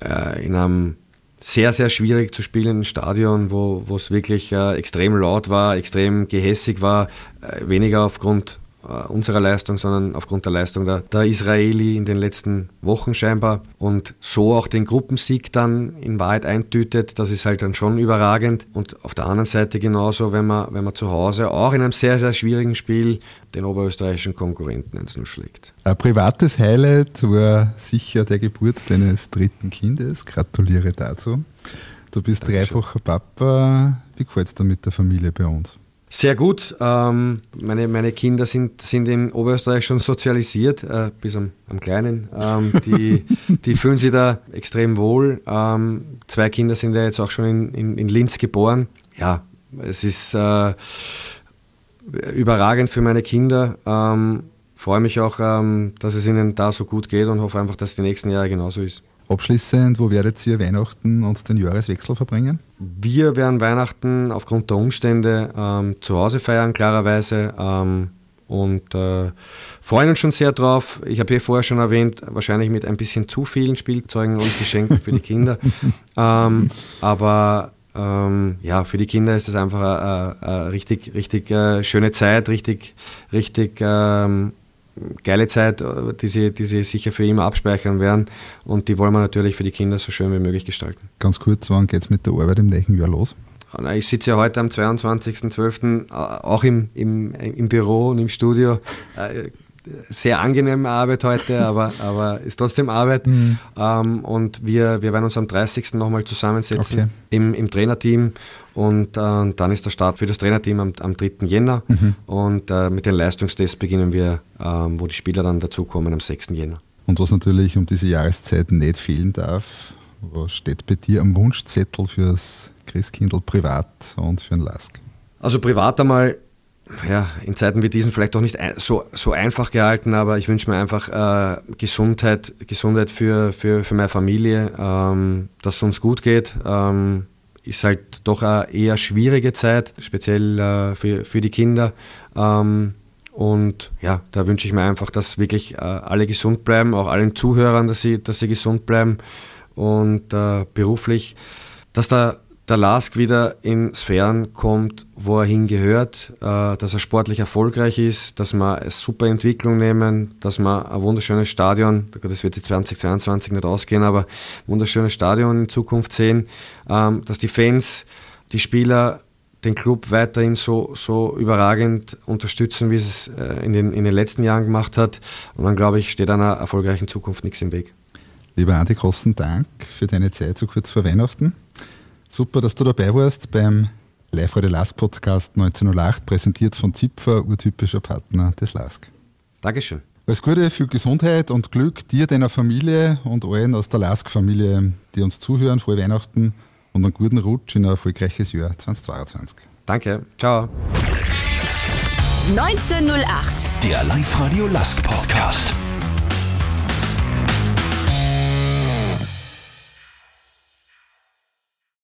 äh, in einem sehr, sehr schwierig zu spielenden Stadion, wo es wirklich äh, extrem laut war, extrem gehässig war, äh, weniger aufgrund äh, unserer Leistung, sondern aufgrund der Leistung der, der Israeli in den letzten Wochen scheinbar und so auch den Gruppensieg dann in Wahrheit eintütet, das ist halt dann schon überragend. Und auf der anderen Seite genauso, wenn man, wenn man zu Hause auch in einem sehr, sehr schwierigen Spiel den oberösterreichischen Konkurrenten ins Null schlägt. Ein privates Highlight war sicher der Geburt deines dritten Kindes. Gratuliere dazu. Du bist Dankeschön. dreifacher Papa. Wie gefällt es dir mit der Familie bei uns? Sehr gut. Ähm, meine, meine Kinder sind, sind in Oberösterreich schon sozialisiert, äh, bis am, am Kleinen. Ähm, die, die fühlen sich da extrem wohl. Ähm, zwei Kinder sind ja jetzt auch schon in, in, in Linz geboren. Ja, es ist äh, überragend für meine Kinder. Ähm, freue mich auch, ähm, dass es ihnen da so gut geht und hoffe einfach, dass es die nächsten Jahre genauso ist. Abschließend, wo werdet ihr Weihnachten und den Jahreswechsel verbringen? Wir werden Weihnachten aufgrund der Umstände ähm, zu Hause feiern, klarerweise. Ähm, und äh, freuen uns schon sehr drauf. Ich habe hier eh vorher schon erwähnt, wahrscheinlich mit ein bisschen zu vielen Spielzeugen und Geschenken für die Kinder. ähm, aber ähm, ja, für die Kinder ist das einfach eine, äh, eine äh, richtig, richtig äh, schöne Zeit, richtig, richtig ähm, geile Zeit, äh, die sie, die sie sicher für immer abspeichern werden. Und die wollen wir natürlich für die Kinder so schön wie möglich gestalten. Ganz kurz, wann geht es mit der Arbeit im nächsten Jahr los? Ah, ich sitze ja heute am 22.12. Äh, auch im, im, im Büro und im Studio. Äh, sehr angenehme Arbeit heute, aber, aber ist trotzdem Arbeit. Mhm. Ähm, und wir, wir werden uns am 30. nochmal zusammensetzen okay. im, im Trainerteam. Und äh, dann ist der Start für das Trainerteam am, am 3. Jänner. Mhm. Und äh, mit den Leistungstests beginnen wir, äh, wo die Spieler dann dazukommen am 6. Jänner. Und was natürlich um diese Jahreszeit nicht fehlen darf, was steht bei dir am Wunschzettel fürs Christkindl privat und für den Lask? Also privat einmal ja, in Zeiten wie diesen vielleicht auch nicht so, so einfach gehalten, aber ich wünsche mir einfach äh, Gesundheit, Gesundheit für, für, für meine Familie, ähm, dass es uns gut geht. Ähm, ist halt doch eine eher schwierige Zeit, speziell äh, für, für die Kinder. Ähm, und ja, da wünsche ich mir einfach, dass wirklich äh, alle gesund bleiben, auch allen Zuhörern, dass sie, dass sie gesund bleiben und äh, beruflich, dass da der Lask wieder in Sphären kommt, wo er hingehört, äh, dass er sportlich erfolgreich ist, dass wir eine super Entwicklung nehmen, dass wir ein wunderschönes Stadion, das wird jetzt 2022 nicht ausgehen, aber ein wunderschönes Stadion in Zukunft sehen, ähm, dass die Fans, die Spieler den Club weiterhin so, so überragend unterstützen, wie es äh, in den, in den letzten Jahren gemacht hat. Und dann, glaube ich, steht einer erfolgreichen Zukunft nichts im Weg. Lieber Andi, großen Dank für deine Zeit so kurz vor Weihnachten. Super, dass du dabei warst beim Live Radio Lask Podcast 1908, präsentiert von Zipfer, urtypischer Partner des Lask. Dankeschön. Alles Gute, viel Gesundheit und Glück dir, deiner Familie und allen aus der Lask-Familie, die uns zuhören. Frohe Weihnachten und einen guten Rutsch in ein erfolgreiches Jahr 2022. Danke, ciao. 1908, der Live-Radio Lask Podcast.